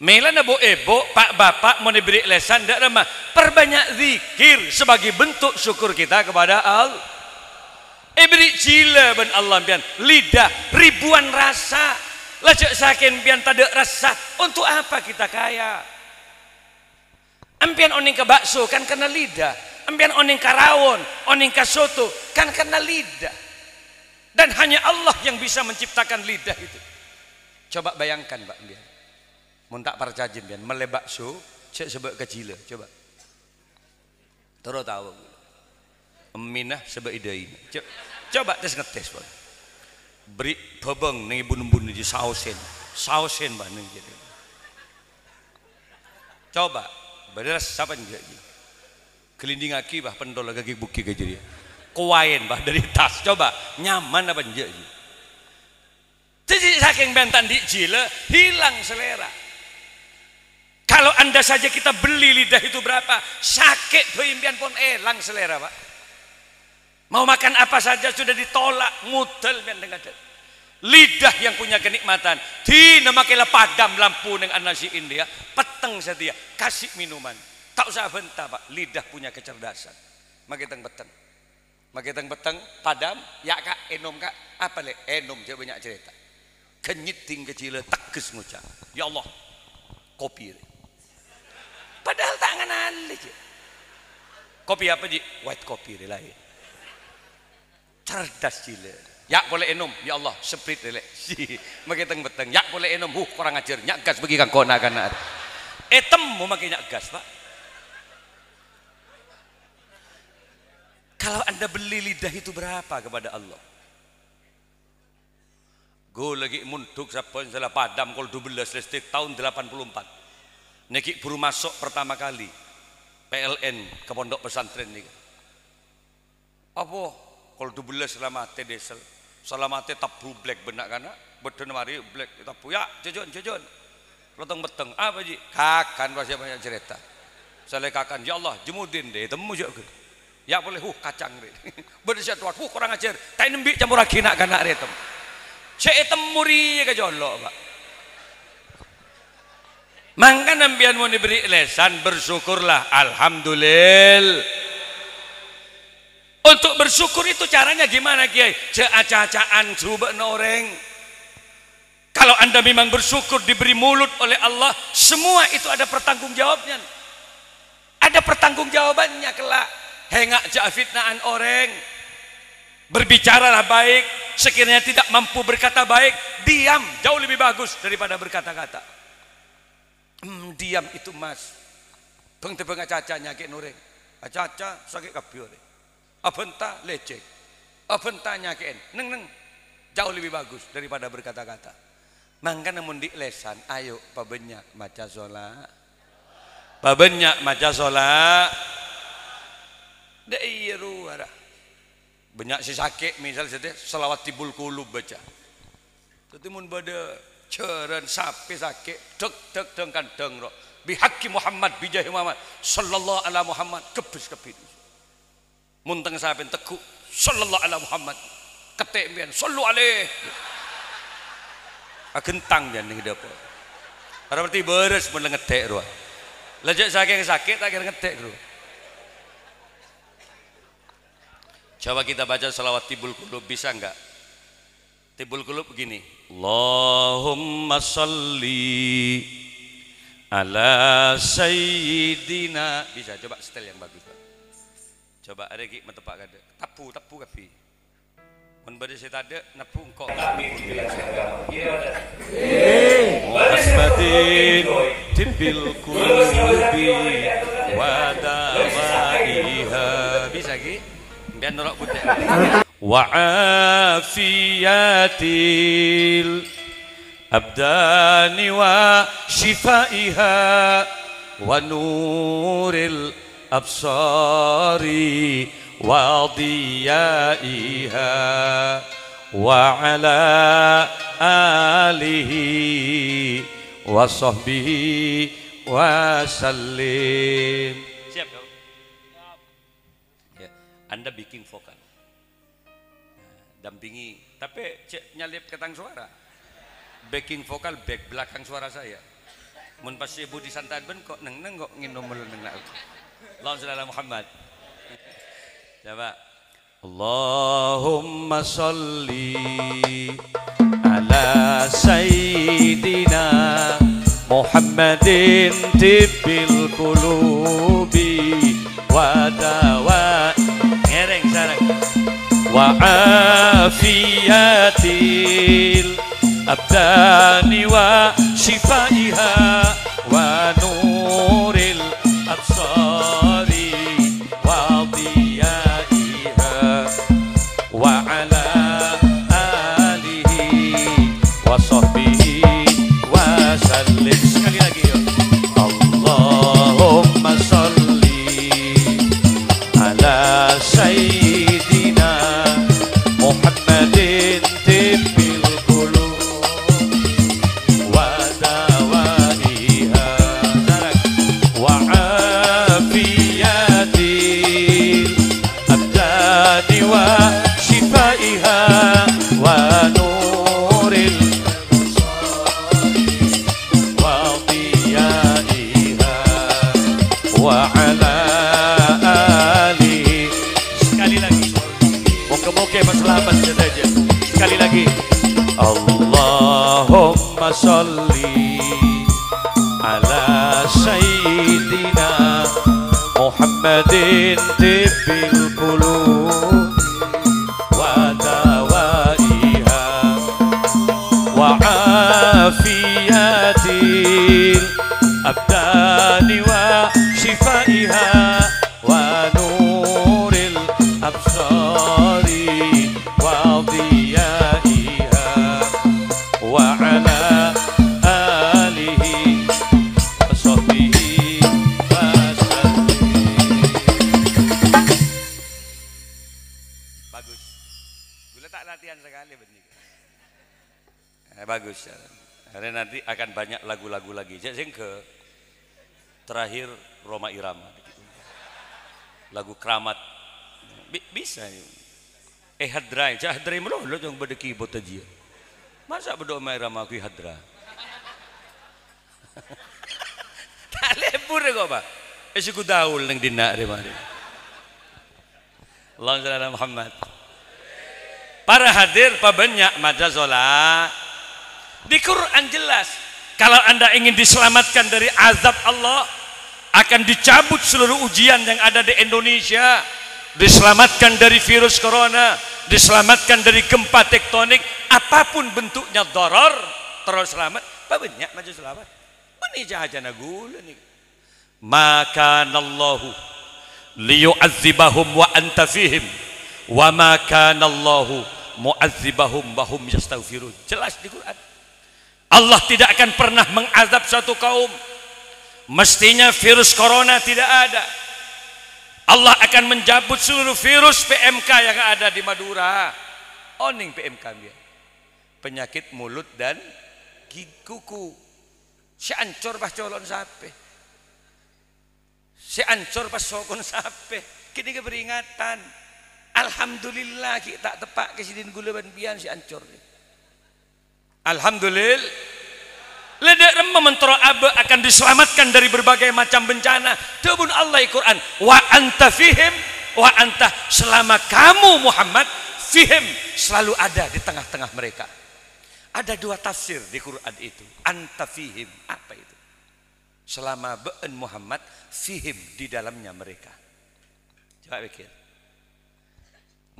Speaker 1: Melana bo ebo, pak bapak mau diberi lesan ndak nama. Perbanyak zikir sebagai bentuk syukur kita kepada Allah. Ibri cila ben Allah pian lidah ribuan rasa. Lajak sakin pian tada rasa. Untuk apa kita kaya? Ampian oning ke bakso kan kena lidah. Ampian oning karawon, oning ke soto kan kena lidah. Dan hanya Allah yang bisa menciptakan lidah itu. Coba bayangkan Pak Bian. Muntak percajin biar melebak su, cek sebab kecil coba. Terus tahu. Minah sebab ide ini. coba tes ngetes Pak. Beri bobong nih bun-bun di sausin, sausin Pak nih jadi. Coba, beres siapa enggak Kelinding aki bah pendol lagi buki kejadian. jadi. Kuain bah dari tas coba nyaman apa enggak jadi saking bentan di jile, hilang selera. Kalau anda saja kita beli lidah itu berapa? Sakit peimpian pun hilang selera pak. Mau makan apa saja sudah ditolak ngudel dengan lidah yang punya kenikmatan di nama kela padam lampu dengan nasi India peteng setia kasih minuman tak usah bentar pak lidah punya kecerdasan makitang peteng makitang beteng padam ya kak enom kak apa le enom dia banyak cerita genyiting kecil teges ngucap ya Allah kopi padahal tangan anda kopi apa ji white kopi lain cerdas cile ya boleh enum ya Allah seprit lele si makiteng beteng ya boleh enum huh kurang ajar nyak gas bagi kang kona kana etem eh, mau makai nyak gas pak kalau anda beli lidah itu berapa kepada Allah Gue lagi munduk sabun salah padam kol 12 listrik tahun 84. Niki baru masuk pertama kali PLN ke pondok pesantren nih. Apa kol 12 selama tedesel selama te tabu black benak kana beden mari black tabu ya jojon jojon lotong beteng apa ji kakan pasti banyak cerita saya kakan ya Allah jemudin deh temu juga ya boleh huh kacang deh berdesak tuat huh kurang ajar tak bi campur lagi nak kana deh cek temuri ya, ke jolok pak mangka nambian mau diberi lesan bersyukurlah alhamdulillah untuk bersyukur itu caranya gimana kiai cek acah coba noreng kalau anda memang bersyukur diberi mulut oleh Allah semua itu ada pertanggung jawabnya ada pertanggung jawabannya kelak hengak jak fitnaan orang Berbicaralah baik, sekiranya tidak mampu berkata baik, diam jauh lebih bagus daripada berkata-kata. Hmm, diam itu mas. Bang tebang caca nyakit nureng. Ah, caca sakit kabeh. Apa ah, entah lecek. Apa ah, entah nyakit. Neng neng. Jauh lebih bagus daripada berkata-kata. Mangka namun di lesan, ayo pabenyak maca sholat. Pabenyak maca sholat. Dek iya banyak si sakit misal sedih selawat tibul kulub baca tapi mun pada ceren sapi sakit deg deg deng kan deng roh bihaki Muhammad bijah Muhammad sallallahu ala Muhammad kebis kebis munteng sapi tekuk sallallahu ala Muhammad ketek selalu sallu alaih agentang ah, jan ning dapur berarti beres menengetek ruah lejek saking sakit akhir ngetek ruah Coba kita baca salawat tibul kulub bisa enggak? Tibul kulub begini. Allahumma salli
Speaker 2: ala
Speaker 1: sayyidina. Bisa coba setel yang bagus, Pak. Coba ada ki metepak kada. Tapu tapu kapi. Mun bade saya tade nepu engko. Kami dibilang Iya ada. Muhasbatin eh, kulubi
Speaker 2: wa dawaiha.
Speaker 1: Bisa ki? لأن
Speaker 2: وعافيات الأبدان وشفائها ونور الأبصار وضيائها وعلى آله وصحبه وسلم
Speaker 1: Anda bikin vokal. Eh, dampingi, tapi cek nyalip ketang suara. Backing vokal back belakang suara saya. Mun pas ibu disantai ben kok neng neng kok ngin nomor neng nak. Allahumma selalu Muhammad.
Speaker 2: Coba. Allahumma salli ala sayyidina Muhammadin tibil qulubi wadah وعافية الأبدان وشفائها ونور الأبصار وضيائها وعلى آله وصحبه وسلم اللهم صل صلي على سيدنا محمد تبين
Speaker 1: Cek ke terakhir Roma Irama. Lagu keramat. B bisa. Ya. Eh hadrai, ya. cah hadrai melo lo jangan berdeki botajia, ya. Masa berdoa Roma Irama aku hadra. tak lebur kok pak. Eh suku daul neng dina re mari. Allahumma shalli ala Muhammad. Para hadir pabanyak madrasah
Speaker 2: di Quran jelas
Speaker 1: kalau Anda ingin diselamatkan dari azab Allah, akan dicabut seluruh ujian yang ada di Indonesia, diselamatkan dari virus corona, diselamatkan dari gempa tektonik, apapun bentuknya doror, terus selamat, banyak maju selamat. Ini jahajana gula nih. Maka Allahu liyu'adzibahum wa anta fihim wa maka kana Allahu mu'adzibahum wa hum yastaghfirun. Jelas di Quran. Allah tidak akan pernah mengazab satu kaum mestinya virus corona tidak ada Allah akan menjabut seluruh virus PMK yang ada di Madura oning PMK dia penyakit mulut dan kuku si ancur pas colon sape si ancur pas sokon sape Kini keperingatan Alhamdulillah kita tepak kesidin gula ban bian si ancur ni Alhamdulillah. Leda remah mentera abe akan diselamatkan dari berbagai macam bencana. Tebun Allah Quran. Wa anta fihim. Wa anta selama kamu Muhammad. Fihim selalu ada di tengah-tengah mereka. Ada dua tafsir di Quran itu. Anta fihim. Apa itu? Selama be'en Muhammad. Fihim di dalamnya mereka. Coba pikir.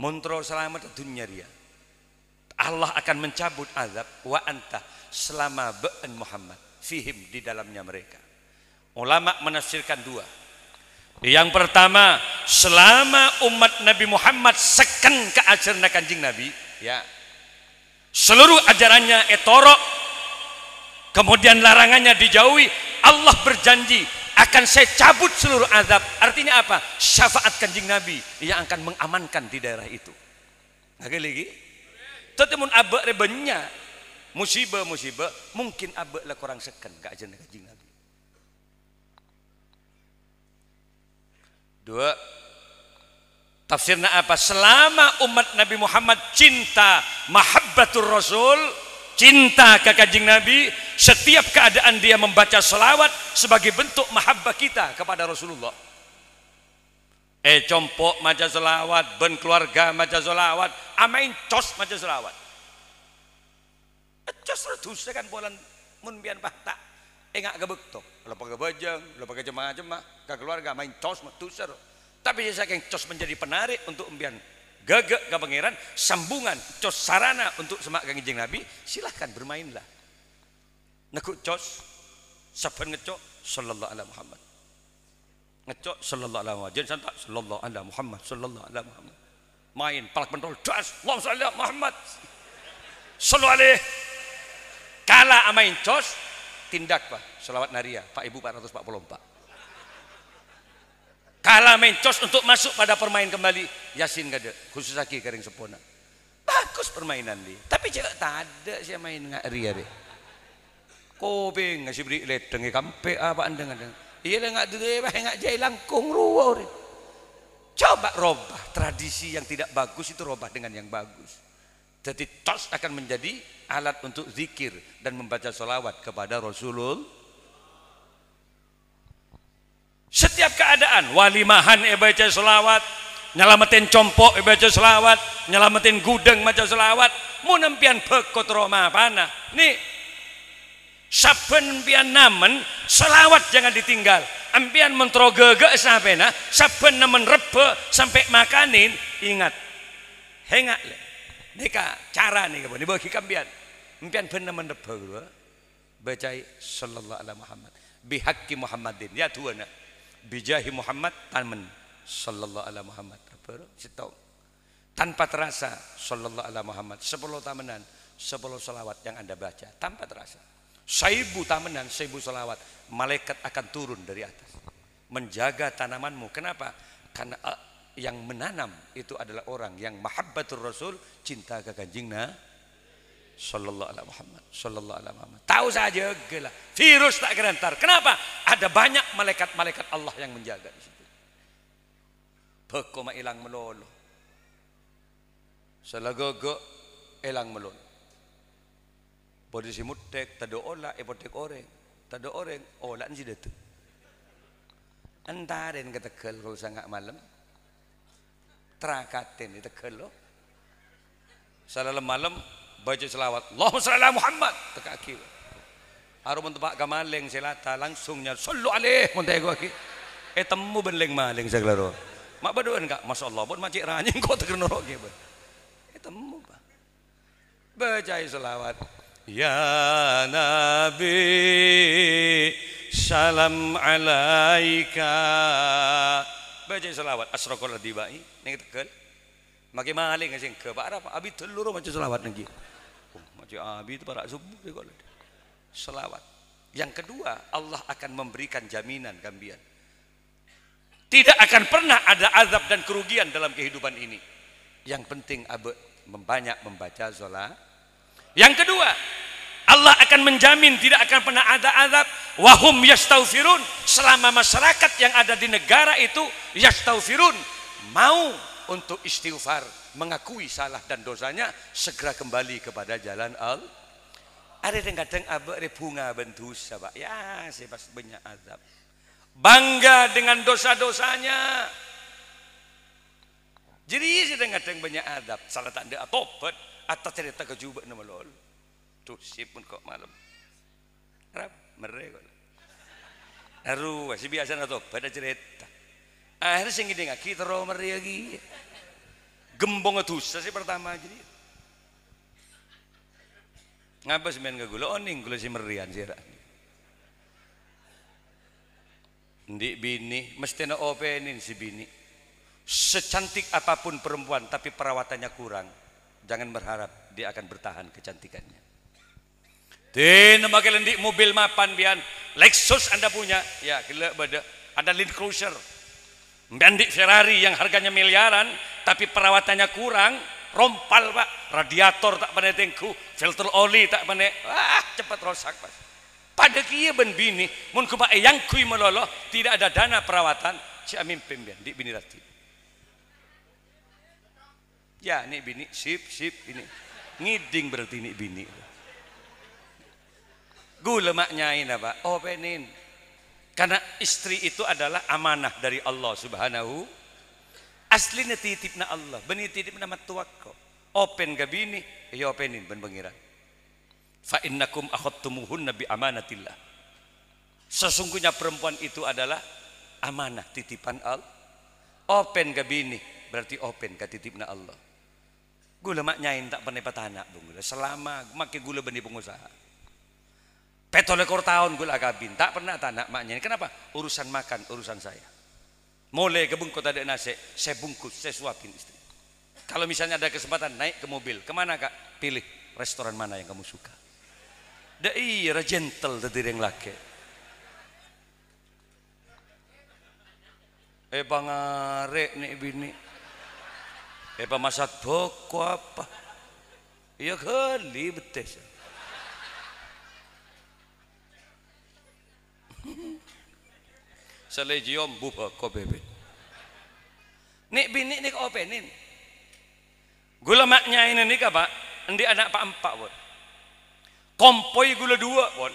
Speaker 1: Montro selamat dunia dia Allah akan mencabut azab wa anta selama be'en Muhammad fihim di dalamnya mereka. Ulama menafsirkan dua. Yang pertama, selama umat Nabi Muhammad seken ke ajaran kanjeng Nabi, ya. Seluruh ajarannya etoro kemudian larangannya dijauhi, Allah berjanji akan saya cabut seluruh azab. Artinya apa? Syafaat kanjeng Nabi yang akan mengamankan di daerah itu. Lagi lagi, tapi mun abe rebenya musibah musibah mungkin abe lah kurang seken gak aja kajing nabi dua tafsirnya apa selama umat Nabi Muhammad cinta mahabbatul rasul cinta ke kajing Nabi setiap keadaan dia membaca selawat sebagai bentuk mahabbah kita kepada Rasulullah Eh compok maca selawat, ben keluarga maca selawat, amain cos maca selawat. Eh, cos redus kan bolan mun pian tak? Engak gebekto, lepa gebajang, lepa jemaah cemah ke keluarga main cos metuser. Tapi saya saking cos menjadi penarik untuk embian gagak ke pangeran, sambungan cos sarana untuk semak kangjeng Nabi, silahkan bermainlah. Nekuk cos, saban ngecok, sallallahu alaihi Muhammad ngecok sallallahu alaihi wasallam jangan tak sallallahu alaihi Muhammad sallallahu alaihi Muhammad main palak pentol das Allahumma salli Muhammad sallallahu alaihi kala amain cos tindak pak selawat naria ya, pak ibu 444 kala main cos untuk masuk pada permain kembali yasin kada khusus lagi kering sepona bagus permainan dia tapi cewek tak ada sih main ngak ria deh koping ngasih beri leteng eh, kampe apa ah, andeng andeng Iya dah ngak dere jalan, nggak langkung ruwur. Coba robah tradisi yang tidak bagus itu robah dengan yang bagus. Jadi tos akan menjadi alat untuk zikir dan membaca solawat kepada Rasulullah. Setiap keadaan walimahan e baca solawat, nyelamatin compok e baca solawat, nyelamatin gudeng baca solawat, munampian pekot roma panah. Nih saben pian namen selawat jangan ditinggal ampian mentro gege sapena saben namen rebe sampai makanin ingat hengak le neka cara nih kebun dibagi kambian. ampian ben namen rebe gua eh. bacai sallallahu alaihi Muhammad Bihaki Muhammadin ya tuana eh. bijahi Muhammad tanmen sallallahu alaihi Muhammad rebe sitau tanpa terasa sallallahu alaihi Muhammad sepuluh tamenan sepuluh selawat yang anda baca tanpa terasa Saibu tamenan, saibu salawat. Malaikat akan turun dari atas. Menjaga tanamanmu. Kenapa? Karena eh, yang menanam itu adalah orang yang mahabbatul rasul cinta ke kanjeng sallallahu alaihi Muhammad sallallahu alaihi Muhammad tahu saja gila virus tak gerantar. kenapa ada banyak malaikat-malaikat Allah yang menjaga di situ bekoma ilang melolo selagogok ilang melolo pada si mutek, tado ola, epotek eh, oreng. Tado oreng, ola si datu. Antarin ke Tegal kalau sangat malam. Terakatin di Tegal lo, Salam malam baca selawat. Allahumma salli Muhammad. Teka kiri. Harum tempat kamaleng selata langsungnya sallu alaih mentego ki. Eh temu benleng maling segelaro. Mak baduan enggak, masya Allah, buat macik ranjing kau terkenal gitu. Eh temu Baca selawat.
Speaker 2: Ya Nabi Salam alaika
Speaker 1: Baca salawat Asraqal adibai Ini tekel Makin maling Ngasih ke Pak Arab Abi telur macam salawat lagi oh, Macam Abi itu para subuh Salawat Yang kedua Allah akan memberikan jaminan Gambian Tidak akan pernah ada azab dan kerugian Dalam kehidupan ini Yang penting Abu membanyak membaca sholat Yang kedua Allah akan menjamin tidak akan pernah ada azab wahum yastaufirun selama masyarakat yang ada di negara itu yastaufirun mau untuk istighfar mengakui salah dan dosanya segera kembali kepada jalan al ada yang kadang abek bunga bentus sabak ya sebas banyak azab bangga dengan dosa-dosanya jadi kadang-kadang banyak adab salah tanda tobat atau cerita kejubat nama lol Tuh pun kok malam. Rap mere kok. Aru si biasa nato pada cerita. Akhirnya sing ngene ngaki tero mere lagi, Gembong dosa pertama jadi. Ngapa semen ke gula oning oh, gula si merian sih Ndi bini mesti na openin si bini. Secantik apapun perempuan tapi perawatannya kurang, jangan berharap dia akan bertahan kecantikannya. Tin makai lendik mobil mapan bian. Lexus Anda punya, ya gila beda. Ada Land Cruiser. Mendik Ferrari yang harganya miliaran tapi perawatannya kurang, rompal Pak. Radiator tak pandai tengku, filter oli tak pandai. Ah, cepat rosak, Pak. Pada kia ben bini, mun pak yang kui meloloh, tidak ada dana perawatan, si amin pembian di bini rati. Ya, ini bini, sip, sip, ini. Ngiding berarti ini bini. Gue lemaknya ini pak, openin. Oh, Karena istri itu adalah amanah dari Allah subhanahu. Aslinya titipna Allah, beni nama matuakko. Open oh, gabini, ya openin ben pengiran. Fa innakum akhadtumuhun nabi amanatillah. Sesungguhnya perempuan itu adalah amanah titipan oh, Allah. Open gabini, berarti open ke titipna Allah. Gula mak nyain tak pandai petanak bung. Selama makin gula benih pengusaha. Petolekor tahun gue agabin, tak pernah tanak maknya. Kenapa? Urusan makan, urusan saya. Mulai kebungkut ada nasi, saya bungkus, saya suapin istri. Kalau misalnya ada kesempatan naik ke mobil, kemana kak? Pilih restoran mana yang kamu suka. Da iya gentle tadi yang laki. Eh arek nih bini. Eh masak boko apa? Iya kali betes. Selegium buba bebe. Nik bini nik openin. Gula maknya ini nih pak, endi anak pak empat pun. Kompoi gula dua pun.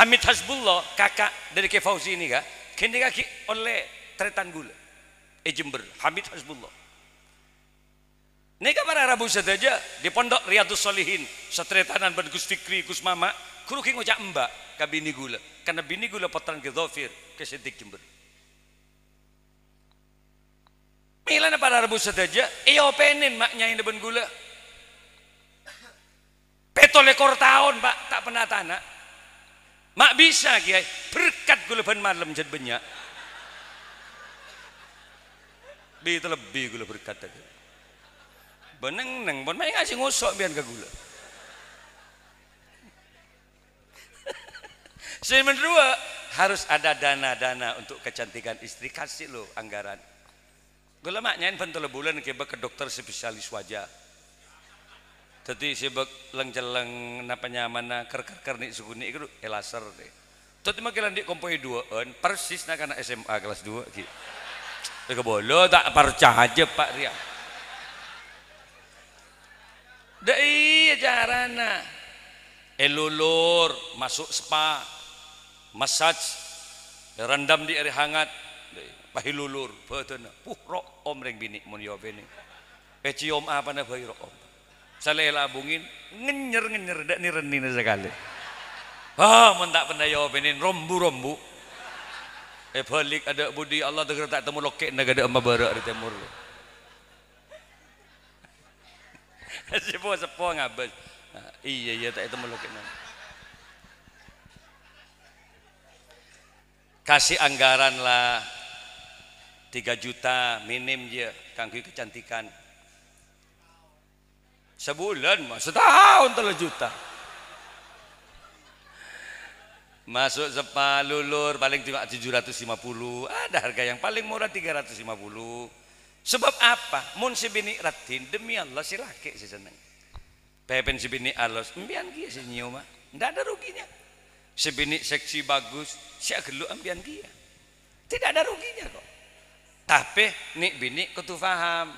Speaker 1: Hamid Hasbullah kakak dari ke Fauzi ini kak, kini kaki oleh tretan gula. Ejember eh, Hamid Hasbullah. Nih para Rabu saja di pondok Riyadus Solihin, setretanan ben Gus Fikri, Gus Mama, kru ucap mbak kabini gula. Karena binigula patran ke dhafir ke siddiqin beri. Milana para rabu sadaja, iyo penin maknya yang deben gula.
Speaker 2: Petolekor tahun
Speaker 1: pak, tak pernah tanah. Mak bisa kiai, berkat gula ban malam jad banyak. Bi itu lebih gula berkat tadi. Beneng neng, bon main ngasih ngosok biar ke gula. Statement kedua, harus ada dana-dana untuk kecantikan istri. Kasih lo anggaran. Gue mak nyain pentole bulan kebak ke dokter spesialis wajah. Tadi sebab leng-jeleng napa nyamana nah, ker-ker nih suguni itu elaser eh, deh. Tadi makilan di kompoi dua on eh, persis nak anak SMA kelas dua gitu. lo tak percaya aja Pak Ria. Dai aja harana. Nah. Elulur eh, masuk spa masaj rendam di air hangat pahilulur betena rok om ring bini mun yo bini e cium apa bayi rok om sale labungin ngenyer ngenyer dak ni renina sekali ha ah, mun tak pernah yo bini rombu rombu e eh, balik ada budi Allah tegur tak temu loket, nak ada amma bara di timur sepo sepo ngabes ah, iya iya tak temu lokek nak kasih anggaran lah 3 juta minim je kanggo kecantikan sebulan masuk setahun telah juta masuk sepa lulur paling cuma 750 ada harga yang paling murah 350 sebab apa mun si bini ratin demi Allah si laki si seneng pepen si bini alus mbian kia si nyioma ndak ada ruginya sebini seksi bagus saya gelu ambian dia tidak ada ruginya kok tapi nik bini kutu faham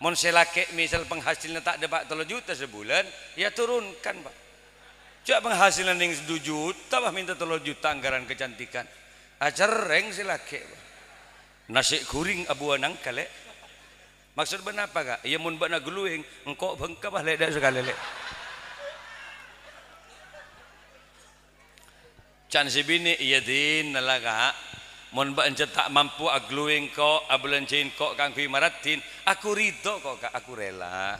Speaker 1: mon selake misal penghasilnya tak dapat telu juta sebulan ya turunkan pak Coba penghasilan yang 2 juta pak minta telu juta anggaran kecantikan acereng selake pak nasi kuring abu anang kale maksud benapa kak ya mun bana geluing engkau bengkak bah lek dak sekali lek can iya din nalaga mon ba tak mampu agluing ko abulanjain ko kang kui maratin aku ridho kok aku rela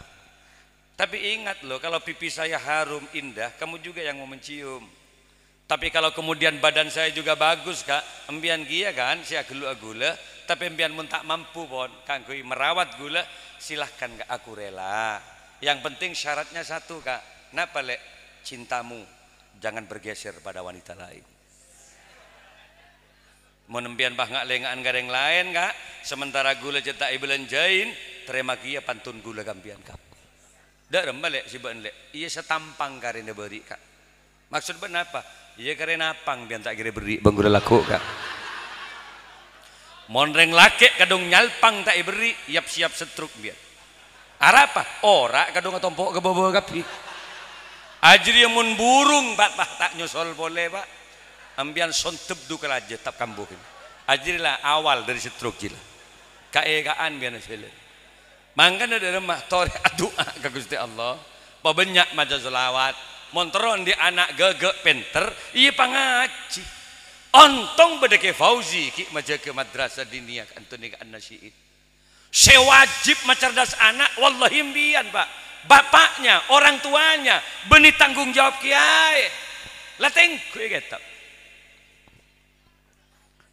Speaker 1: tapi ingat loh kalau pipi saya harum indah kamu juga yang mau mencium tapi kalau kemudian badan saya juga bagus kak embian kia kan si aglu agula tapi embian mun tak mampu pon kang kui merawat gula silahkan kak aku rela yang penting syaratnya satu kak napa lek cintamu jangan bergeser pada wanita lain. Menempian bah nggak lengaan gareng lain kak. Sementara gula cetak ibelan jain, terima kia pantun gula gambian kak. Dak rembalek si lek. Iya setampang karena beri kak. Maksud ben apa? Iya karena apang biar tak kira beri bang gula laku kak. Monreng laki kadung nyalpang tak iberi, yap siap setruk biar. Arapa? Ora kadung ketompok kebobo kapi. Ajri mun burung tak tak tak nyosol boleh pak. Ambian sontep duka aja tak kambuh Ajri lah awal dari setruk jila. Kaegaan biar sila. Mangkana dari mah tore doa ke Gusti Allah. Pabanyak maca selawat. Monteron di anak gege penter. Iya pangaci. Ontong bedeke Fauzi ki maca ke madrasah dinia antuni ke an Saya macerdas anak wallahi mbian pak bapaknya, orang tuanya, benih tanggung jawab kiai. Leteng kuwi gitu.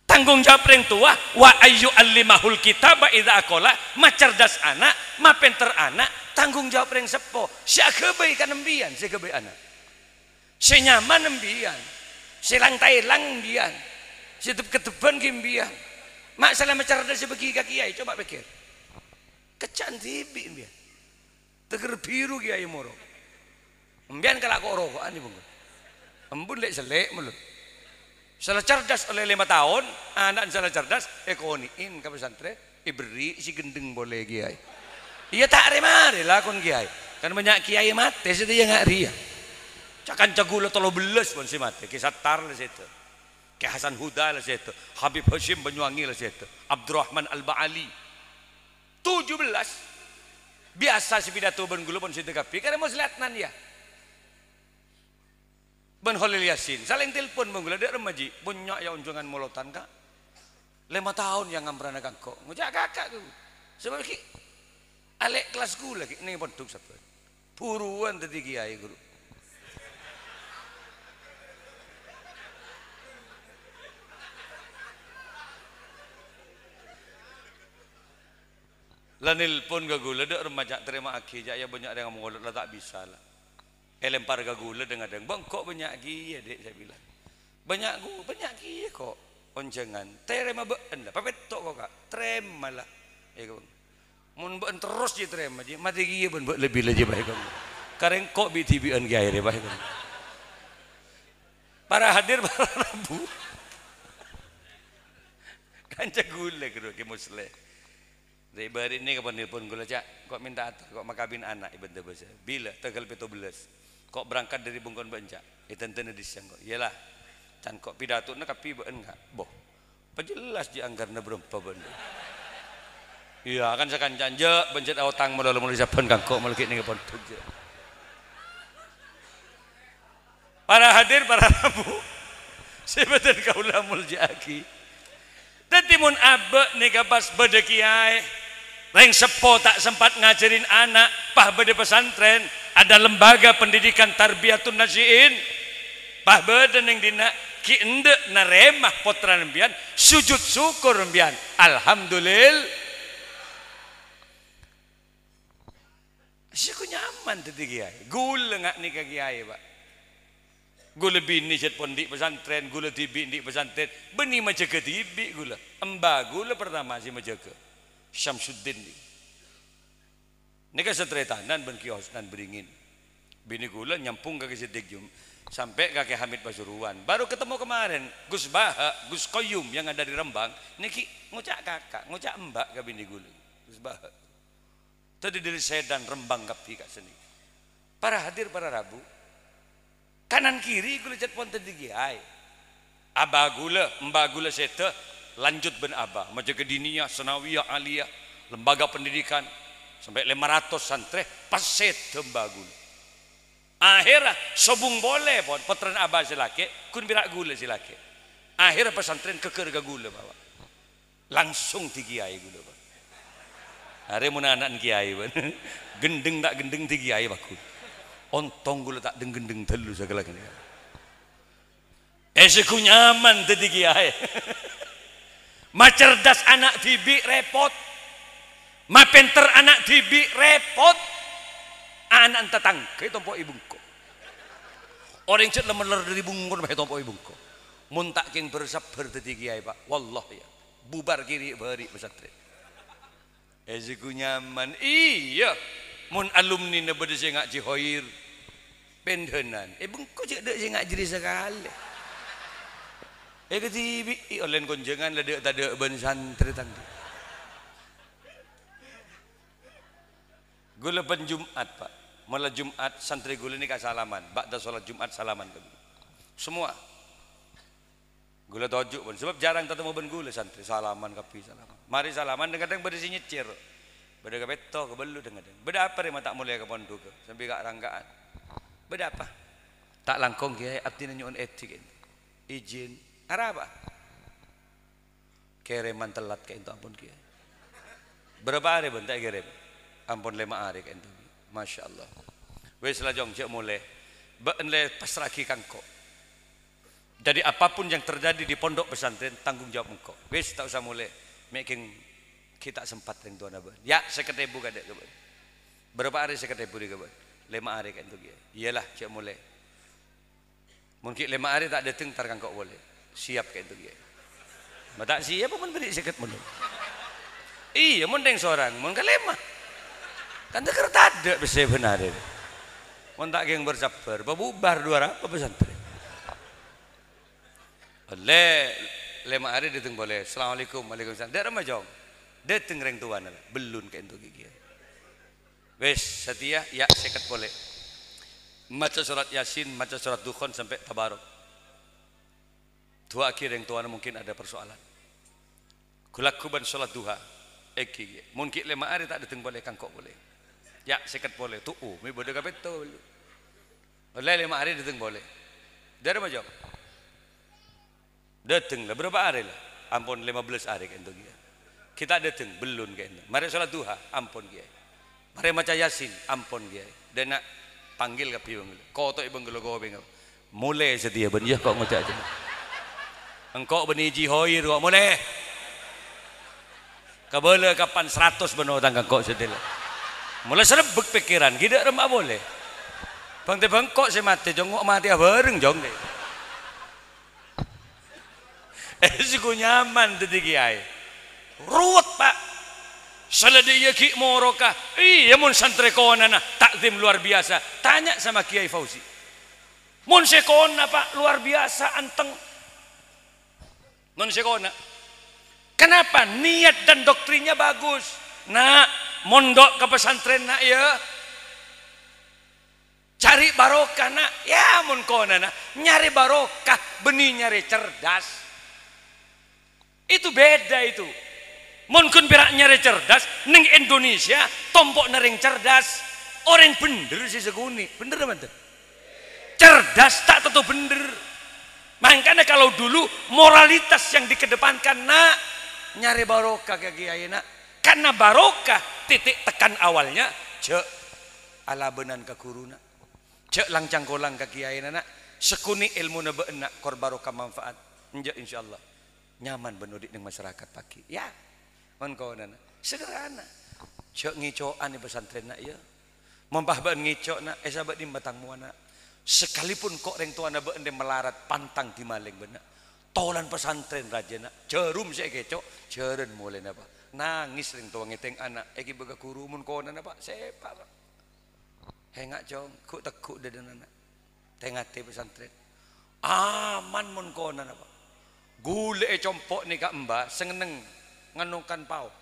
Speaker 1: Tanggung jawab ring tua wa ayu alimahul kitab idza aqala macerdas anak, penter anak, tanggung jawab ring sepo. Syakebei kanembian, syakebei anak. Senyaman nembian. Silang tailang bian. Situp keteban kimbian. Mak salah macerdas sebegi kiai, coba pikir. Kecan tibi Teger biru kiai moro. Mbian kalau aku rokokan ibu. Embun lek selek mulut. Salah cerdas oleh lima tahun, anak salah cerdas, eh, in ke pesantren, ibri eh, si gendeng boleh kiai. Iya tak remari lah kon kiai. Kan banyak kiai mati situ yang nggak ria. Cakan cagula tolo belas pun si mati, kisah tar lah situ. Kayak Hasan Huda lah situ, Habib Hashim Banyuwangi lah situ, Abdurrahman Al-Ba'ali. 17 biasa si pidato ben gulu pun si tegapi karena mau lihat nan ya ben holil yasin saling telepon ben gulu dia remaji bunyok ya unjungan molotan kak lima tahun yang ngamperan agak kok ngejak kakak tuh sebab ni alek kelas gula ni ini pun sebab puruan tadi kiai guru Lanil pun gagula dek remaja terima aki jaya ya banyak yang mengolot lah tak bisa lah. Eh lempar gagula dengan deng bang kok banyak gi ya dek saya bilang. Banyak gu banyak gi ya kok. Onjangan terima been eh, lah papet tok kok kak terima lah. Ya eh, kau Mun been terus je terima je mati gi ya ben lebih lah je baik bang. Kareng kok bi tibian gi air ya baik bang. Para hadir para rabu. Kanca gule kedua muslim. Dari bari ini kapan telepon gue cak, kok minta atur, kok makabin anak ibu tebas. Bila tanggal peto belas, kok berangkat dari bungkon banjak itu eh, tentu disiang kok. Iyalah, dan kok pidato nak kapi enggak, boh. Pejelas di anggarna berempat benda. Iya kan sekan canja, bencet awatang modal mulai sapan kang kok melekit nih kapan kerja. Para hadir para rabu, sebetulnya kau lah kaulah muljaki. Tetimun abe nih kapas bedekiai. Lain sepo tak sempat ngajarin anak, pah bede pesantren, ada lembaga pendidikan tarbiyatun nasiin. Pah bede neng dina ki ende naremah nembian, mbian, sujud syukur nembian, Alhamdulillah. Siku nyaman tadi kiai. Gula ngak nih kiai pak. gule bini cet pondik pesantren, gule tibi di pesantren. Beni macam ketibi gule, Emba gule pertama si macam Syamsuddin. Nika setretanan ben kios dan beringin. Bini nyampung kaki sedik jum sampai kakek Hamid Pasuruan. Baru ketemu kemarin Gus Baha, Gus Koyum yang ada di Rembang. Niki ngucak kakak, ngucak mbak ke bini Gus Baha. Tadi dari Sedan Rembang kapti kak seni. Para hadir para Rabu. Kanan kiri gula cat ponten di giai. Abah gula, mbak gula seteh lanjut Ben Abah, Majaga Dininya, Senawiyah, Aliyah, lembaga pendidikan sampai 500 santri paset tembagun. Akhirnya sobung boleh pon petren Abah silake, kun birak gula silake. Akhirnya pesantren keker gula bawa. Langsung tiga kiai gula bawa. Hari mun anak kiai pon. Gendeng tak gendeng tiga kiai baku. Ontong gula tak deng gendeng telu segala kene. Esku eh, nyaman tadi kiai. Macerdas anak dibi repot. Mapenter anak dibi repot. Anak tetang ke tompo ibungku. Orang cek lemeler dari bungkur bae tompo ibungku muntak tak king bersabar dadi kiai Pak. Wallah ya. Bubar kiri bari pesantren. Eziku eh, nyaman. Iya. Mun alumni ne bede sing ngaji Pendenan. ibungku cek dek sing sekali. Eh ke TV, lain konjengan ada ada ban santri tadi. Gue lepen Jumat pak, malah Jumat santri gue ini salaman, bakda sholat Jumat salaman kami. Semua. Gula tojuk pun, sebab jarang ketemu ben gula santri salaman kapi salaman. Mari salaman, dengar kadang berisi nyecir. Beda kebeto kebelut dengar. kadang Beda apa dia tak mulia ke pondok sampai kak rangkaan. Beda apa? Tak langkong kiai abdi nanyuan etik. Izin Arah apa? Kereman telat ke itu ampun kia. Berapa hari bentak kirim? Ampun lima hari ke itu. Masya Allah. Wes lajong cek mulai. Beenle pasrah ki kangko. Jadi apapun yang terjadi di pondok pesantren tanggung jawab engkau. Wes tak usah mulai. Making kita sempat yang tuan abah. Ya seketebu kada kabar. Berapa hari seketebu di kabar? Lima hari kan tu dia. Iyalah cek mulai. Mungkin lima hari tak datang Tar kangkok boleh siap kayak itu dia mata siap pun beri sikat mundur iya mending seorang mun kalema kan teker ada bisa benar itu mun tak geng bersabar bubar dua apa pesantren oleh lima hari datang boleh assalamualaikum waalaikumsalam dia ramah Dia datang reng tuan belum kayak itu dia Wes setia ya seket boleh. Maca surat Yasin, maca surat Dukhon sampai Tabarok. Dua akhir yang tuan mungkin ada persoalan. Gulak kuban sholat duha. Eki, mungkin lima hari tak dateng boleh Kok boleh. Ya, sekat boleh. Tuh, uh, mi bodoh kapet tuh. Oleh lima hari dateng boleh. Dari macam. Dateng lah berapa hari lah? Ampun 15 hari kan tuh dia. Kita dateng belum kan. Mari sholat duha, ampun dia. Mari maca yasin, ampun dia. Dan nak panggil ke piung. Kau tu ibang gelo gobe Mulai setia ben ya kok ngocak engkau beniji hoir kok mulai kabele kapan seratus beno tangga kok sedela mulai serebek pikiran tidak remak boleh bang te bengkok si mati jongok mati ah, bareng jong deh eh siku nyaman tadi kiai ruwet pak Saladiyah ki moroka iya mun santrekonana ah, takzim luar biasa tanya sama kiai Fauzi mun sekona pak luar biasa anteng Non sekona. Kenapa? Niat dan doktrinnya bagus. Nak, mondok ke pesantren nak ya. Cari barokah nak. Ya mun kona nak. Nyari barokah, benih nyari cerdas. Itu beda itu. Mun berak nyari cerdas, neng Indonesia tombok nering cerdas. Orang bener sih seguni, bener teman Cerdas tak tentu bener. Makanya kalau dulu moralitas yang dikedepankan nak nyari barokah ke kiai nak. Karena barokah titik tekan awalnya cek ala benan ke kuruna. Cek lancang kolang ke kiai nak. Sekuni ilmu nebe enak kor barokah manfaat. insya insyaallah nyaman benudik dengan masyarakat pagi. Ya. Mon kawanan. Sederhana. Cek ngicoan di pesantren nak ya. mempah ban ngicok nak, eh sahabat di batang muana. Sekalipun kok reng tuana beende melarat pantang dimaling benak. Tolan pesantren rajana jerum saya kecok jeren mulai apa nangis ring tuang ngeteng anak eki bega guru mun konan apa sepak hengak jong kuk tekuk dedan tengah tengate pesantren aman mun konan apa gule e compok ni kak mbak sengeneng nganungkan pau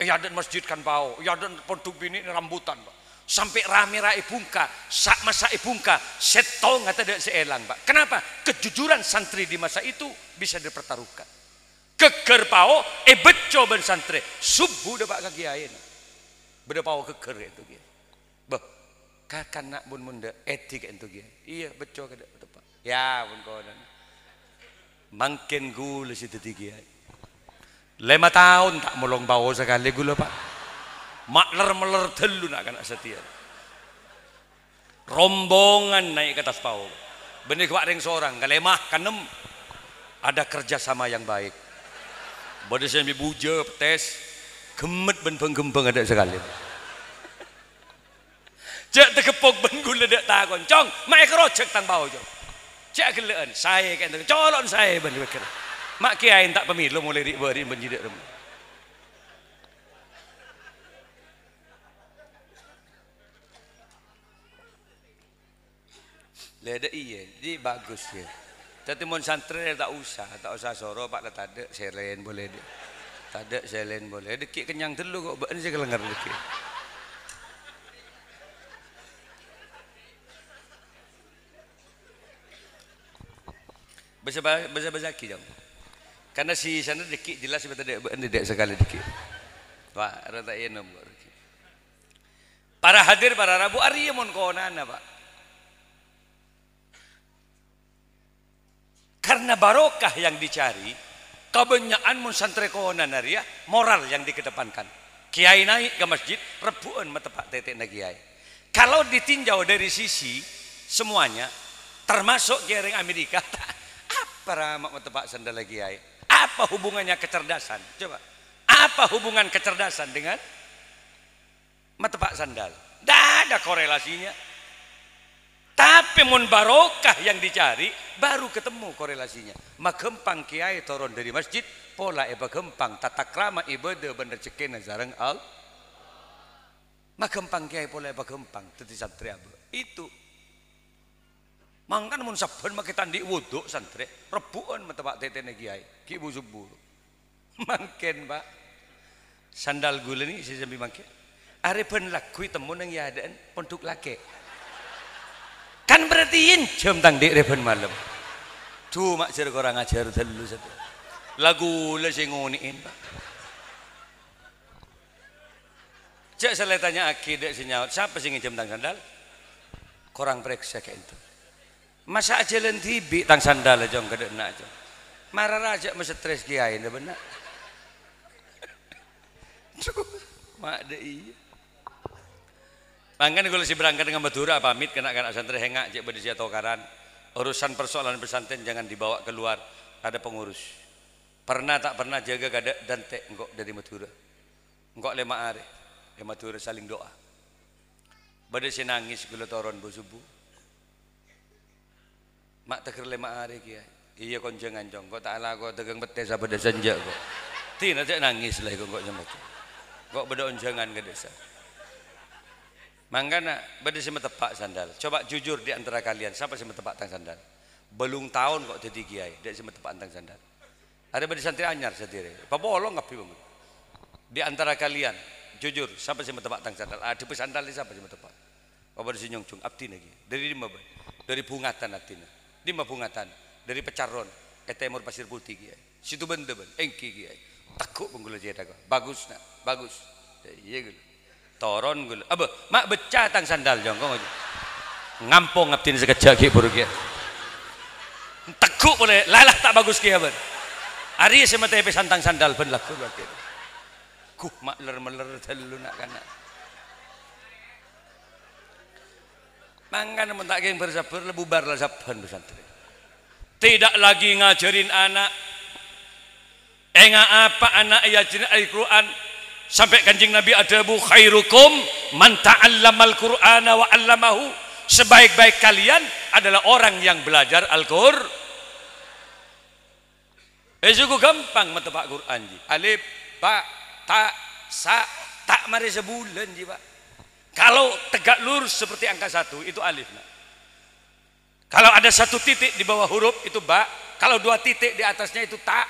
Speaker 1: iya dan masjid kan pau iya dan pondok bini rambutan pak sampai rame rai bungka sak masa ibungka setong nggak tidak seelang pak kenapa kejujuran santri di masa itu bisa dipertaruhkan keker pao ebet eh, coba santri subuh pak kagiain beda pao keker itu gitu bah kakak nak bun munda etik itu gitu iya beco kada pak ya bun kawan mangken gula situ tiga lima tahun tak molong bawa sekali gula pak makler meler telu nak kena setia rombongan naik ke atas pau benih kuat ring seorang kalemah kanem ada kerjasama yang baik Boleh saya buja petes, gemet ben penggembeng ada sekali Cek terkepok ben gula dak takon. Cong, mak kerocek tang bau jong. Cek gelaan saya kan gitu. colon saya ben Mak kiai tak pemilu mulai dik beri ben jidik rumah. Leda iya, jadi bagus ya. Tapi mau santri tak usah, tak usah soro pak tak ada selen boleh dek. Tak ada boleh. Dekik kenyang dulu kok bahan sih kelengar dekik. Bisa-bisa bahasa jam. Karena si sana dekik jelas betul dek bahan dek sekali dekik. Pak rata iya nomor. Para hadir para rabu ariya mon nana pak. Karena barokah yang dicari, kebanyakan mun santrekohonan naria, ya, moral yang dikedepankan. Kiai naik ke masjid, rebuan metepak tetek na kiai. Kalau ditinjau dari sisi semuanya, termasuk kiai Amerika, apa ramak metepak sandal kiai? Apa hubungannya kecerdasan? Coba. Apa hubungan kecerdasan dengan metepak sandal? Tidak ada korelasinya. Tapi mun barokah yang dicari baru ketemu korelasinya. Magempang kiai toron dari masjid, pola eba gempang tata krama ibadah bener cekena zarang al. Magempang kiai pola eba gempang teti santri abu. Itu. Mangkan mun saben make tandi wuduk santri, mata metebak tetene kiai, ki subuh. Mangken, Pak. Sandal gule ini saya sambil mangke. Are ben lagu temu nang yadaan pondok lake. Kan berartiin jam tang dek reban malam. tuh mak jer kurang ajar dulu satu. Lagu le sing nguniin Pak. saya tanya aki dek sinyal siapa sing jam tang sandal? Kurang periksa kayak itu. Masa aja tibi tang sandal aja enggak nak aja. Marah aja masa stres kiai benar. Duh, mak deh iya. Mangkan kalau si berangkat dengan Madura pamit kena-kena santri hengak cek berdisi atau karan. Urusan persoalan pesantren jangan dibawa keluar. Ada pengurus. Pernah tak pernah jaga kada dan tek engkau dari Madura. Engkau lema are. Lema Madura saling doa. Berdisi nangis gula toron bu Mak teker lema are kia. Ya. Iya kon jong. Kau tak ala kau tegang bete apa desa senja kau. Tina cek nangis lah kau kau nyemak. Kau berdoa jangan ke desa. Mangkana beda sama tepak sandal. Coba jujur di antara kalian, siapa sama tepak tang sandal? Belum tahun kok jadi kiai, dia sama tepak tang sandal. Ada beda santri anyar sendiri. Apa bolong ngapi bang? Di antara kalian, jujur, siapa sama tepak tang sandal? Ah, tipe sandal siapa sama tepak? Apa dari nyongcung abdi lagi? Dari lima dari pungatan abdina, lima pungatan dari pecaron, ketemur pasir putih kiai. Situ benda ben, engki kiai. Takut penggula jeda bagus nak, bagus. Ya, iya gitu toron gula apa mak becah tang sandal jongkong ngampung ngabdin sekejak ki buruk ya teguk boleh lalah tak bagus ki apa hari semata pe santang sandal ben laku lagi ku mak ler meler telu nak kana mangan mentak yang bersabar lebu bar lah saban pesantren tidak lagi ngajarin anak enggak apa anak ya jenis Al-Quran sampai kanjeng Nabi ada bu khairukum man ta'allamal qur'ana wa 'allamahu sebaik-baik kalian adalah orang yang belajar Al-Qur eh suku gampang metepak Quran ji alif ba ta sa tak mari sebulan ji pak kalau tegak lurus seperti angka satu itu alif nak. kalau ada satu titik di bawah huruf itu ba kalau dua titik di atasnya itu tak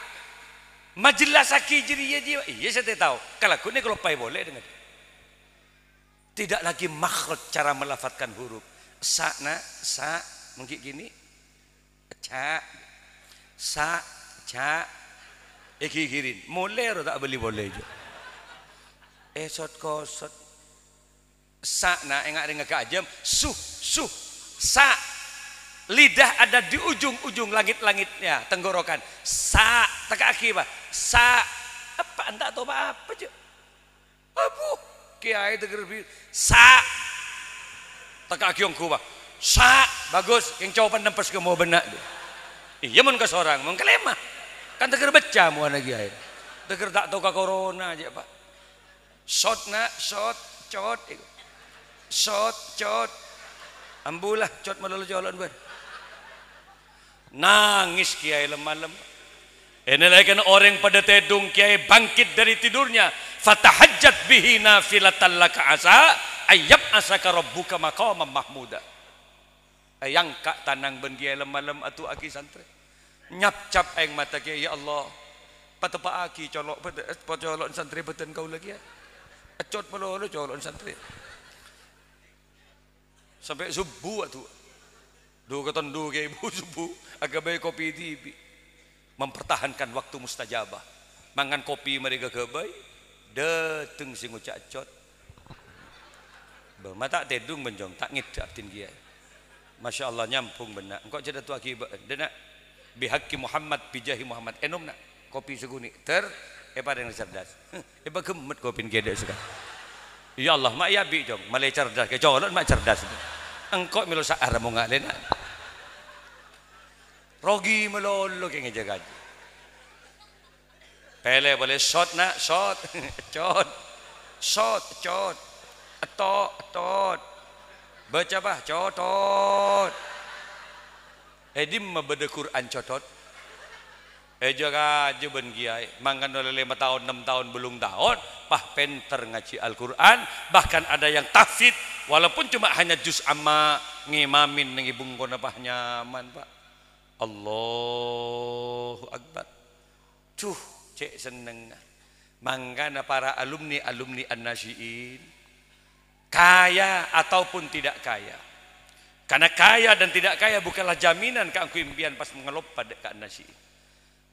Speaker 1: Majelis aki jadi ya jiwa. Iya saya tahu. Kalau aku ini kalau pai boleh dengar. Tidak lagi makhluk cara melafatkan huruf. Sa na sa mungkin gini. Ca sa ca iki girin. Mulai tak beli boleh eh Esot kosot sa na engak dengar kajam. Su su sa lidah ada di ujung-ujung langit-langitnya tenggorokan sa teka akibat sa apa anda tahu apa apa cik abu kiai tegerbi sa teka yang kuba sa bagus yang coba nempes ke mau benak iya mun ke seorang mun kelemah kan teger baca mau anak kiai teger tak tahu ke corona aja pak shot nak shot cot shot cot ambulah cot malu jalan gue Nangis kiai lemah-lemah. Inilah kan orang pada tedung kiai bangkit dari tidurnya. Fatahajat bihi nafilatan laka asa ayyab asaka rabbuka maqamam mahmuda. Ayang kak tanang ben kiai lemalam atu aki santri. Nyap cap aing mata kiai ya Allah. Patepa aki colok eh, colok santri beten kau lagi ya. Acot pelo colok santri. Sampai subuh atuh Duh ketenduge ibu subuh agak kopi dibi. Mempertahankan waktu mustajabah. Mangan kopi mereka kebai. Deteng singu ucacot. Bama tak tedung benjong tak ngidak tinggi. kiai. Masya Allah nyampung benak. Engkau jadi tua kibat. Denak bihaki Muhammad bijahi Muhammad. Enom nak kopi seguni ter Epa eh, yang cerdas. Epa eh, gemet kopi gede sekarang. Ya Allah, mak ya bi jong, malai cerdas, kecolot mak cerdas. Engkau milo saar mau ngalena. Rogi melolo kayak ngejaga. Pele boleh shot nak, shot, shot, shot, shot, atot, atot. Baca bah Cotot. Edi mebede Quran cotot. Eh jaga jeben kiai, mangan oleh lima tahun enam tahun belum tahun, pah penter ngaji Al Quran, bahkan ada yang tafsir, walaupun cuma hanya juz amma ngimamin nengi bungkon apa nyaman pak. Allahu Akbar cuh cek seneng mangkana para alumni alumni an-nasyiin kaya ataupun tidak kaya karena kaya dan tidak kaya bukanlah jaminan ke aku impian pas pada ke an-nasyiin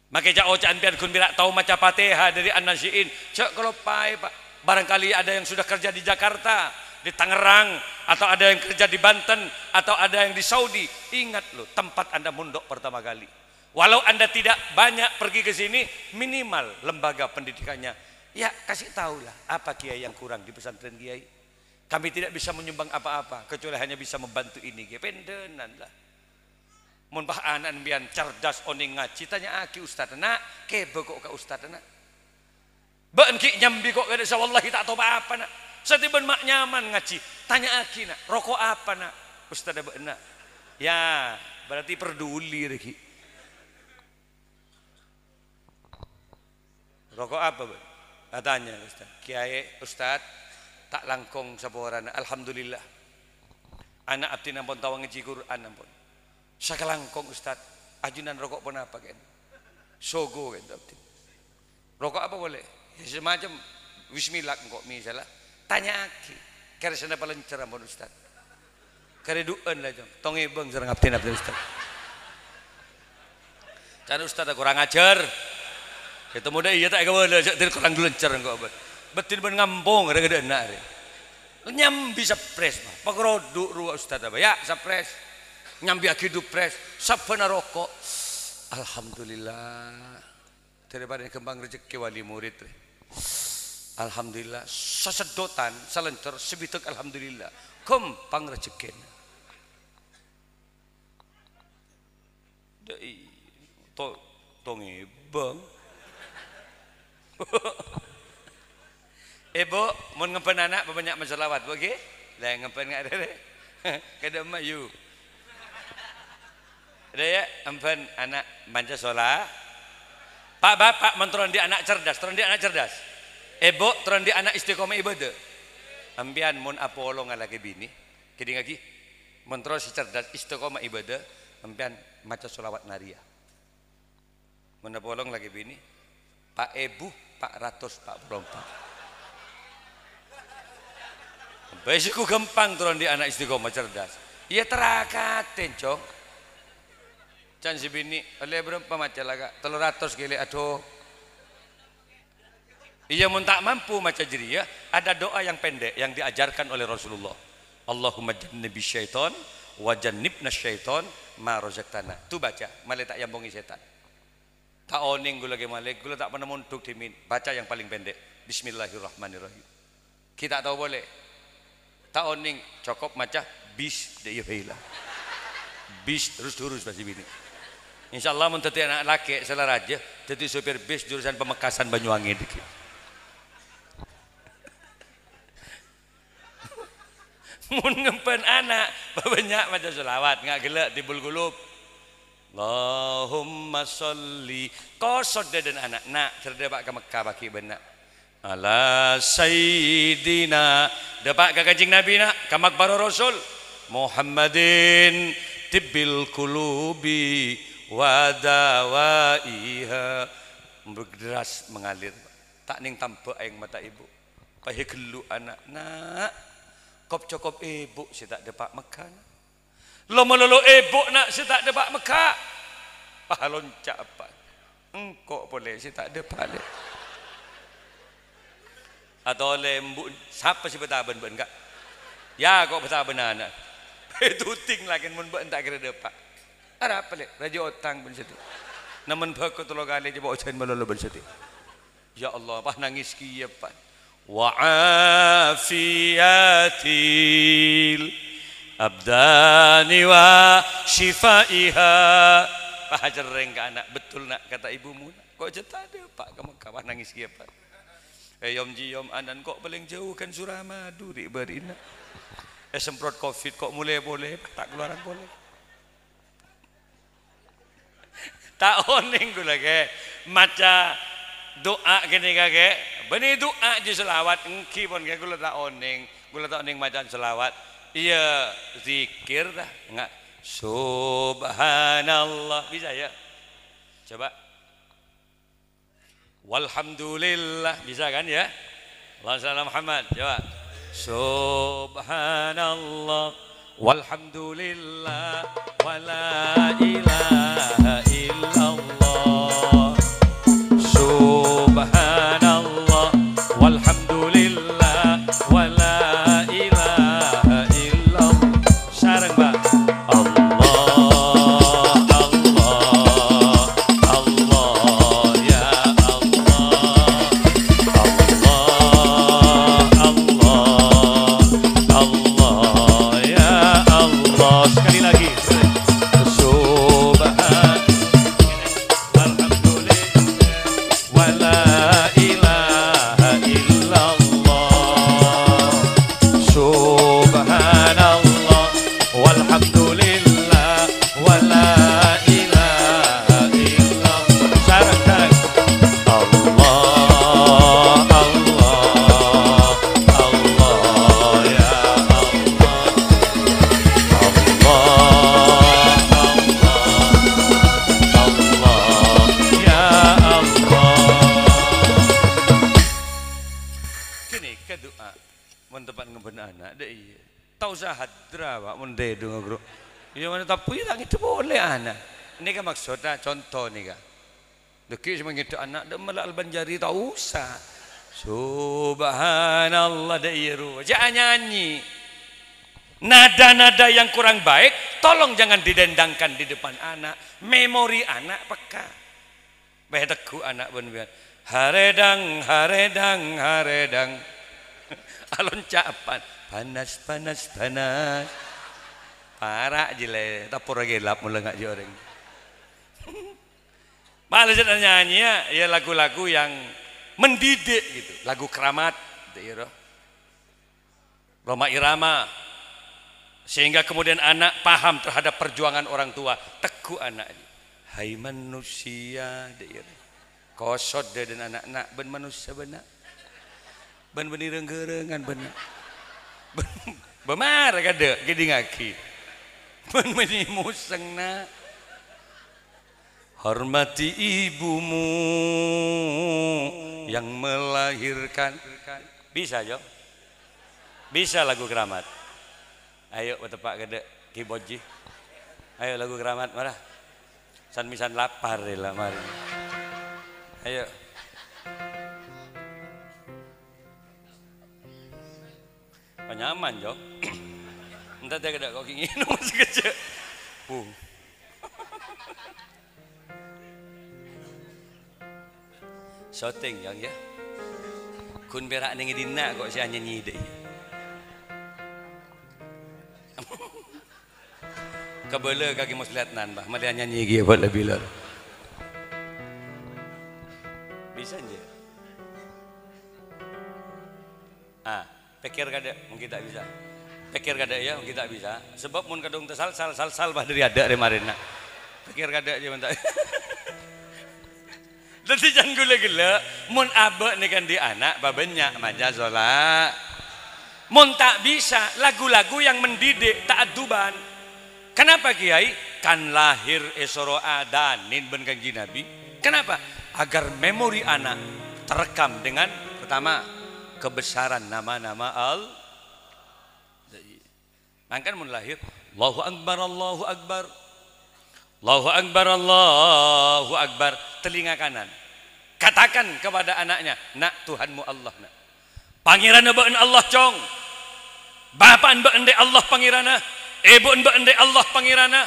Speaker 1: maka cak oca oh, impian kun bila tahu maca pateha dari an-nasyiin cak kelopai eh, pak barangkali ada yang sudah kerja di Jakarta di Tangerang atau ada yang kerja di Banten atau ada yang di Saudi ingat loh tempat anda mondok pertama kali walau anda tidak banyak pergi ke sini minimal lembaga pendidikannya ya kasih tahulah apa kiai yang kurang di pesantren kiai kami tidak bisa menyumbang apa-apa kecuali hanya bisa membantu ini gependenan lah mun anan bian cerdas oning ngaji tanya aki ustaz nak kebo kok ke ustaz nak Bengki nyambi kok kada sawallahi tak tahu apa-apa nak tiba mak nyaman ngaji. Tanya aki nak, rokok apa nak? Ustaz nak? Ya, berarti peduli lagi. Rokok apa? Bu? Nah, tanya Ustaz. Kiai Ustaz, tak langkong saborana. Alhamdulillah. Anak abdi nampun tawang ngaji Quran nampun. Sakalangkong Ustaz. Ajunan rokok pun apa kan? Sogo kan abdi. Rokok apa boleh? Ya, semacam Bismillah kok misalnya tanya aki karena sana paling cerah ustad karena duen lah jom tongi beng serang abdi abdi ustad cari ustad kurang ajar itu muda iya tak kau boleh jadi kurang gelencer kau abad betin ben ngampung ada gede enak bisa pres mah pakrodu ruwa ustad apa ya sapres nyambi akidu pres sabana rokok alhamdulillah daripada kembang rezeki wali murid Alhamdulillah sesedotan selencer sebituk alhamdulillah kempang rezekin dai to tonge bang Ibu mun anak banyak masalawat oke lah ngempen nggak ada kada mayu Daya empen anak manja sholat, Pak bapak mentron di anak cerdas, teron di anak cerdas. Ebo terang di anak istiqomah ibadah. Ambian mun apolo ngalaki bini. Kedi lagi, Mentro si cerdas istiqomah ibadah. Ambian maca solawat naria. Mun apolo lagi bini. Pak Ebu, Pak Ratus, Pak Brompak. Besiku gempang turun di anak istiqomah cerdas. Iya terakatin cok, Can si bini, oleh berapa macam laga? Telur ratus gile, aduh. Ia muntak tak mampu maca jeriyah, ada doa yang pendek yang diajarkan oleh Rasulullah. Allahumma Nabi syaiton wa jannibna syaiton ma razaqtana. Tu baca, male tak yambongi setan. Tak oning gula ge male, gula tak pernah munduk dimin. Baca yang paling pendek. Bismillahirrahmanirrahim. Kita tahu boleh. Tak oning cukup maca bis dia ya hilang. Bis terus terus pasti bini. Insya Allah muntati anak laki selera aja. jadi supir bis jurusan pemekasan Banyuwangi dikit. mun ngempen anak banyak maca selawat nggak gelak di bulgulup Allahumma sholli kosod dan anak nak cerdak pak ke Mekah baki benak ala sayyidina dapat ke kancing nabi nak ke makbaro rasul muhammadin tibbil kulubi wadawaiha berderas mengalir tak ning tampak air mata ibu pahit gelu anak nak Kop cokop, ibu si tak dapat makan. Lama lalu eh, ibu nak si tak dapat makan. Pak loncat apa? Engkau boleh si tak dapat. Atau oleh embuk siapa sih betah ben enggak? Ya kok betah benar nak. Itu ting lagi mun ben tak kira dapat. Ada apa leh? Raja otang pun situ. Namun bakat lo kali je bawa cain malu situ. Ya Allah, pah nangis kiyap
Speaker 2: وعافية الأبدان وشفائها
Speaker 1: Pak Hajar Rengka anak betul nak kata ibumu nak. kok jeta ada Pak kamu kawan nangis ya Pak eh yom ji yom anan kok paling jauh kan suramadu di berina eh semprot covid kok mulai boleh tak keluaran boleh tak oning gula ke maca doa gini kakek beni doa di selawat engki pun kakek gula tak oning gula tak oning macam selawat iya zikir dah enggak subhanallah bisa ya coba walhamdulillah bisa kan ya Allah Muhammad coba
Speaker 2: subhanallah
Speaker 1: walhamdulillah wala ilaha contoh nih kak. Deki semangat anak dah melak banjari tak usah. Subhanallah dah iya Jangan nyanyi. Nada-nada yang kurang baik, tolong jangan didendangkan di depan anak. Memori anak peka. Baik teguh anak pun Haredang, haredang, haredang. Alon capan. Panas, panas, panas. Parah je lah. lagi pura gelap mula ngak joreng. Malah jadi nyanyi ya lagu-lagu yang mendidik gitu, lagu keramat, gitu. Ya, Roma irama, sehingga kemudian anak paham terhadap perjuangan orang tua. Teguh anak ini. Hai manusia, gitu. Ya, Kosot deh dan anak-anak ben manusia benak. Ben benireng-gerengan benar, Ben, ben marah kada, gede ngaki. Ben menimuseng nak. Hormati ibumu yang melahirkan. Bisa, Jo? Bisa lagu keramat. Ayo, tepak gede kiboji. Ayo lagu keramat marah. San misan lapar eh, lah mari. Ayo. Penyaman, Jo. Entah dia gede kok ingin masih kecil. Bung. Soteng yang ya. Kun berak ning dina kok saya nyanyi deh. Kebele kaki muslihat nan bah, malah nyanyi gigi buat lebih lor. Bisa aja. Ah, pikir kada mungkin tak bisa. Pikir kada ya mungkin tak bisa. Sebab mun kadung tersal sal sal sal bah dari ada kemarin nak. Pikir kada aja mentak. Dadi jan gula gula mun abah nih kan di anak babenya maja sholat. Mun tak bisa lagu-lagu yang mendidik tak aduban. Kenapa Kiai? Kan lahir esoro adanin ben kanji Nabi. Kenapa? Agar memori anak terekam dengan pertama kebesaran nama-nama al Mangkan mun lahir Allahu Akbar Allahu Akbar Allahu Akbar Allahu Akbar telinga kanan Katakan kepada anaknya, nak Tuhanmu Allah nak. pangeran beun Allah cong. bapa beun de Allah pangirana. ibu beun de Allah pangirana.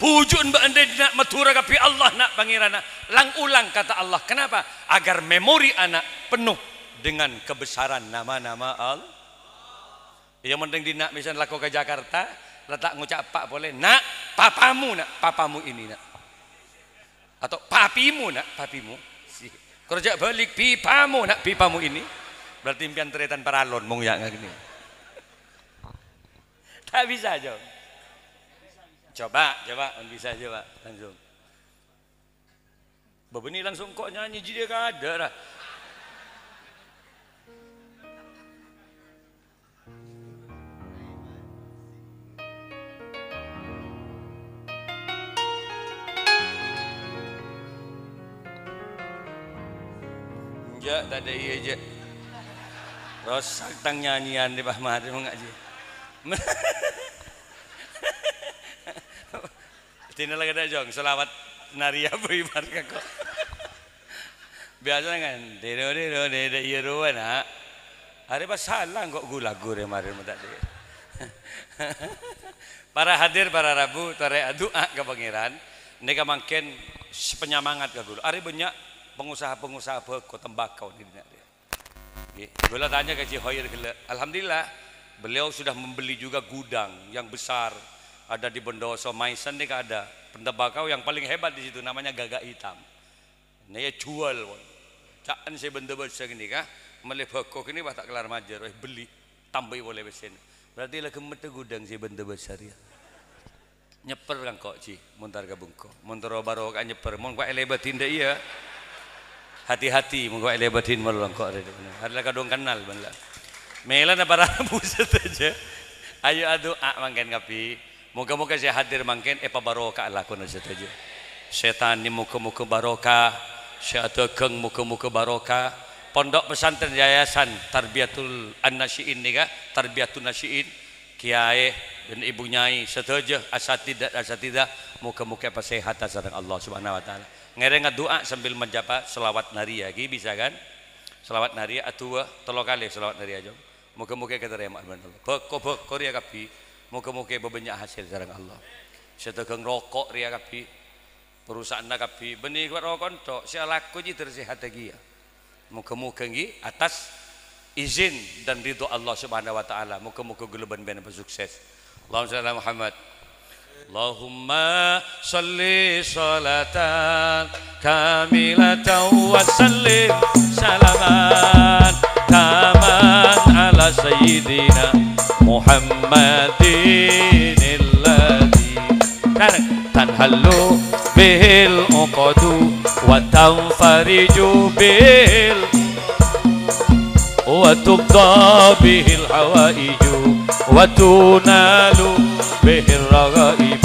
Speaker 1: puju beun de nak matura kapi Allah nak pangirana. Lang ulang kata Allah. Kenapa? Agar memori anak penuh dengan kebesaran nama-nama Allah. Yang penting di nak misalnya laku ke Jakarta, letak ngucap pak boleh. Nak, papamu nak, papamu ini nak. Atau papimu nak, papimu kerja balik pipamu nak pipamu ini berarti impian teretan para mung ya gini tak bisa jom coba coba kan bisa coba langsung Bapak ini langsung kok nyanyi jadi ada ja tadi iya aja iya, terus tang nyanyian di Pak Mahathir mengaji Tina lagi ada jong selawat naria beribar kok biasa kan dino dino dino iya ruan ha hari pas salah kok gula gure marin tadi para hadir para rabu tare doa ke pangeran neka mangken penyamangat ke gula hari banyak pengusaha-pengusaha beko tembakau di Boleh tanya ke Cik Hoyer Alhamdulillah beliau sudah membeli juga gudang yang besar ada di Bondowoso. Maisen nih ada pendebakau yang paling hebat di situ namanya gagak hitam. Naya ya jual. Caan saya benda besar ini kah melih bakok ini tak kelar majer beli tambah boleh besin. Berarti lah mete gudang saya benda besar ya. Nyeper kan kok ci, montar gabung kok, montar baru kan nyeper, mon kok elebatin dia iya hati-hati mugo ele badin malulang kok ada harla kadung kenal banlah melan buset aja ayo adu a mangken kapi moga-moga saya hadir mangken epa baroka lakon saja. aja setan ni muka-muka baroka. saya geng muka-muka baroka. pondok pesantren yayasan tarbiyatul annasiin nika Tarbiatul nasiin kiai dan ibu nyai setuju asatidah asatidah muka-muka apa sehat asal Allah subhanahu wa taala ngereng doa sambil menjapa selawat naria ya, ki bisa kan selawat nari atua telo kali selawat nari jom muka-muka kita remak benar beko beko ria kapi muka-muka bebanyak hasil sarang Allah setegang rokok ria kapi perusahaan nak kapi benih kuat rokok to saya laku ji tersihat lagi ya muka moga ngi atas izin dan ridho Allah subhanahu wa ta'ala muka-muka geluban benar sukses Allahumma ala Muhammad Allahumma
Speaker 2: salli salatan kamilatan wa sallim salaman ala sayyidina Muhammadin alladhi tanhallu bihil uqadu wa tanfariju bihil وتنال به الرغائب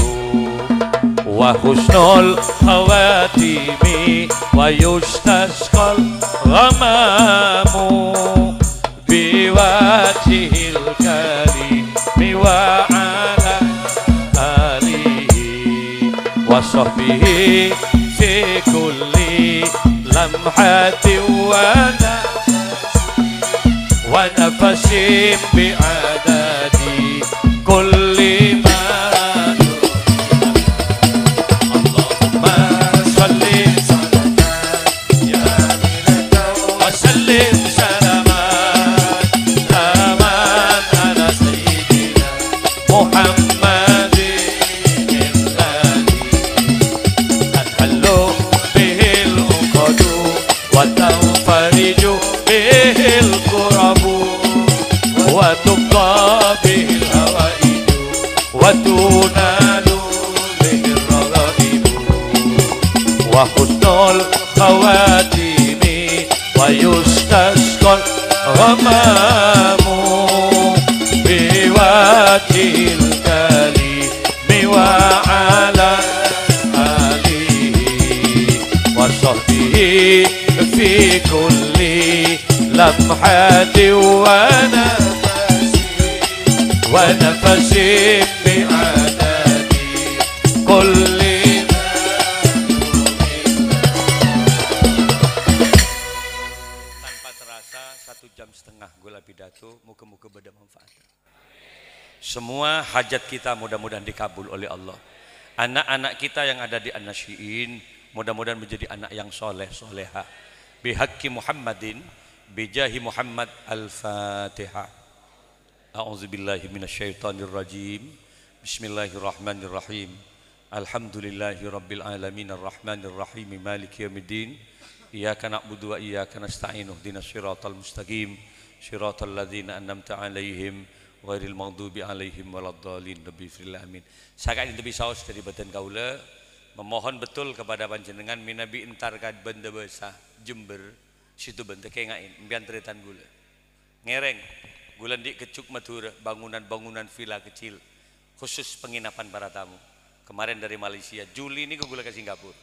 Speaker 2: وحسن الخواتم ويستسقى الغمام بوجه الكريم وعلى آله وصحبه sikulli كل لمحة ونار ونفسي بعدد كل ما والغمام بوجه الكريم وعلى آله وصحبه في كل لمحة ونفس ونفس
Speaker 1: hajat kita mudah-mudahan dikabul oleh Allah. Anak-anak kita yang ada di an mudah-mudahan menjadi anak yang soleh, soleha. Bihakki Muhammadin, bijahi Muhammad Al-Fatihah. A'udzubillahi minasyaitonirrajim. Bismillahirrahmanirrahim. Alhamdulillahi rabbil alamin arrahmanir rahim maliki yaumiddin. Iyyaka na'budu wa iyyaka nasta'in. Ihdinash shiratal mustaqim. Shiratal ladzina an'amta 'alaihim ghairil maghdubi alaihim waladdallin rabbi firil amin sakak tepi saos dari badan kaula memohon betul kepada panjenengan minabi entar kad benda besah jember situ bente kengain impian tretan gula ngereng gula di kecuk madura bangunan-bangunan villa kecil khusus penginapan para tamu kemarin dari Malaysia Juli ini gula ke Singapura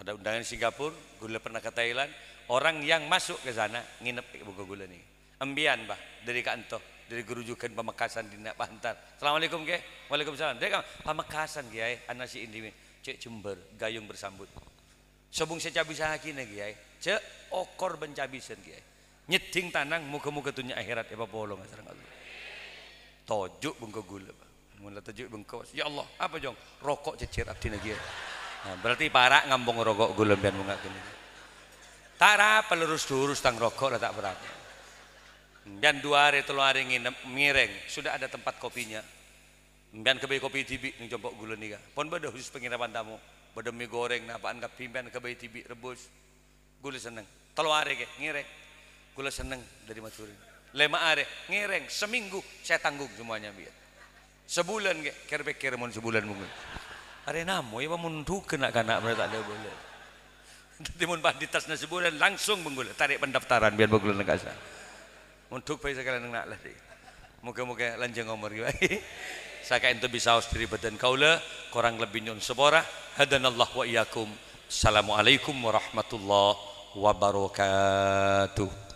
Speaker 1: ada undangan Singapura gula pernah ke Thailand orang yang masuk ke sana nginep buka gula nih embian bah dari kantor dari gerujukan pamekasan di Bantan. Assalamualaikum ke? Waalaikumsalam. Dek pamekasan kiai anak si indimi cek jember gayung bersambut. Sobung secabi sahakina kiai cek okor bencabisan kiai. Nyeting tanang muka-muka tunya akhirat apa bolong sareng Allah. Tojuk bengko gula. Mun tojuk bengko ya Allah apa jong rokok cecer abdi negi, Nah, berarti para ngambung rokok gula biar mungak kene. Tak apa lurus-lurus tang rokok lah tak berapa. Mbian dua hari telu hari ngireng, sudah ada tempat kopinya. Mbian kebay kopi tibi ning jompok gulun nika. Pon bodoh khusus penginapan tamu. Bodoh mie goreng napa nah, anggap pimpinan kebay tibi rebus. Gula seneng. Telu hari ke ngireng. Gula seneng dari Maturin. Lima hari ngireng seminggu saya tanggung semuanya biar. Sebulan ke kerbek keremon sebulan mungkin. Hari namu ya tuh kena kanak mereka tak ada boleh. di tasnya sebulan langsung menggula tarik pendaftaran biar bergulun negara. Untuk duk bae sakale lah, nak Moga-moga lanjang umur ge bae. Saka ente bisa haus diri badan kaula, kurang lebih nyun seborah. Hadanallah wa iyakum. Assalamualaikum warahmatullahi
Speaker 2: wabarakatuh.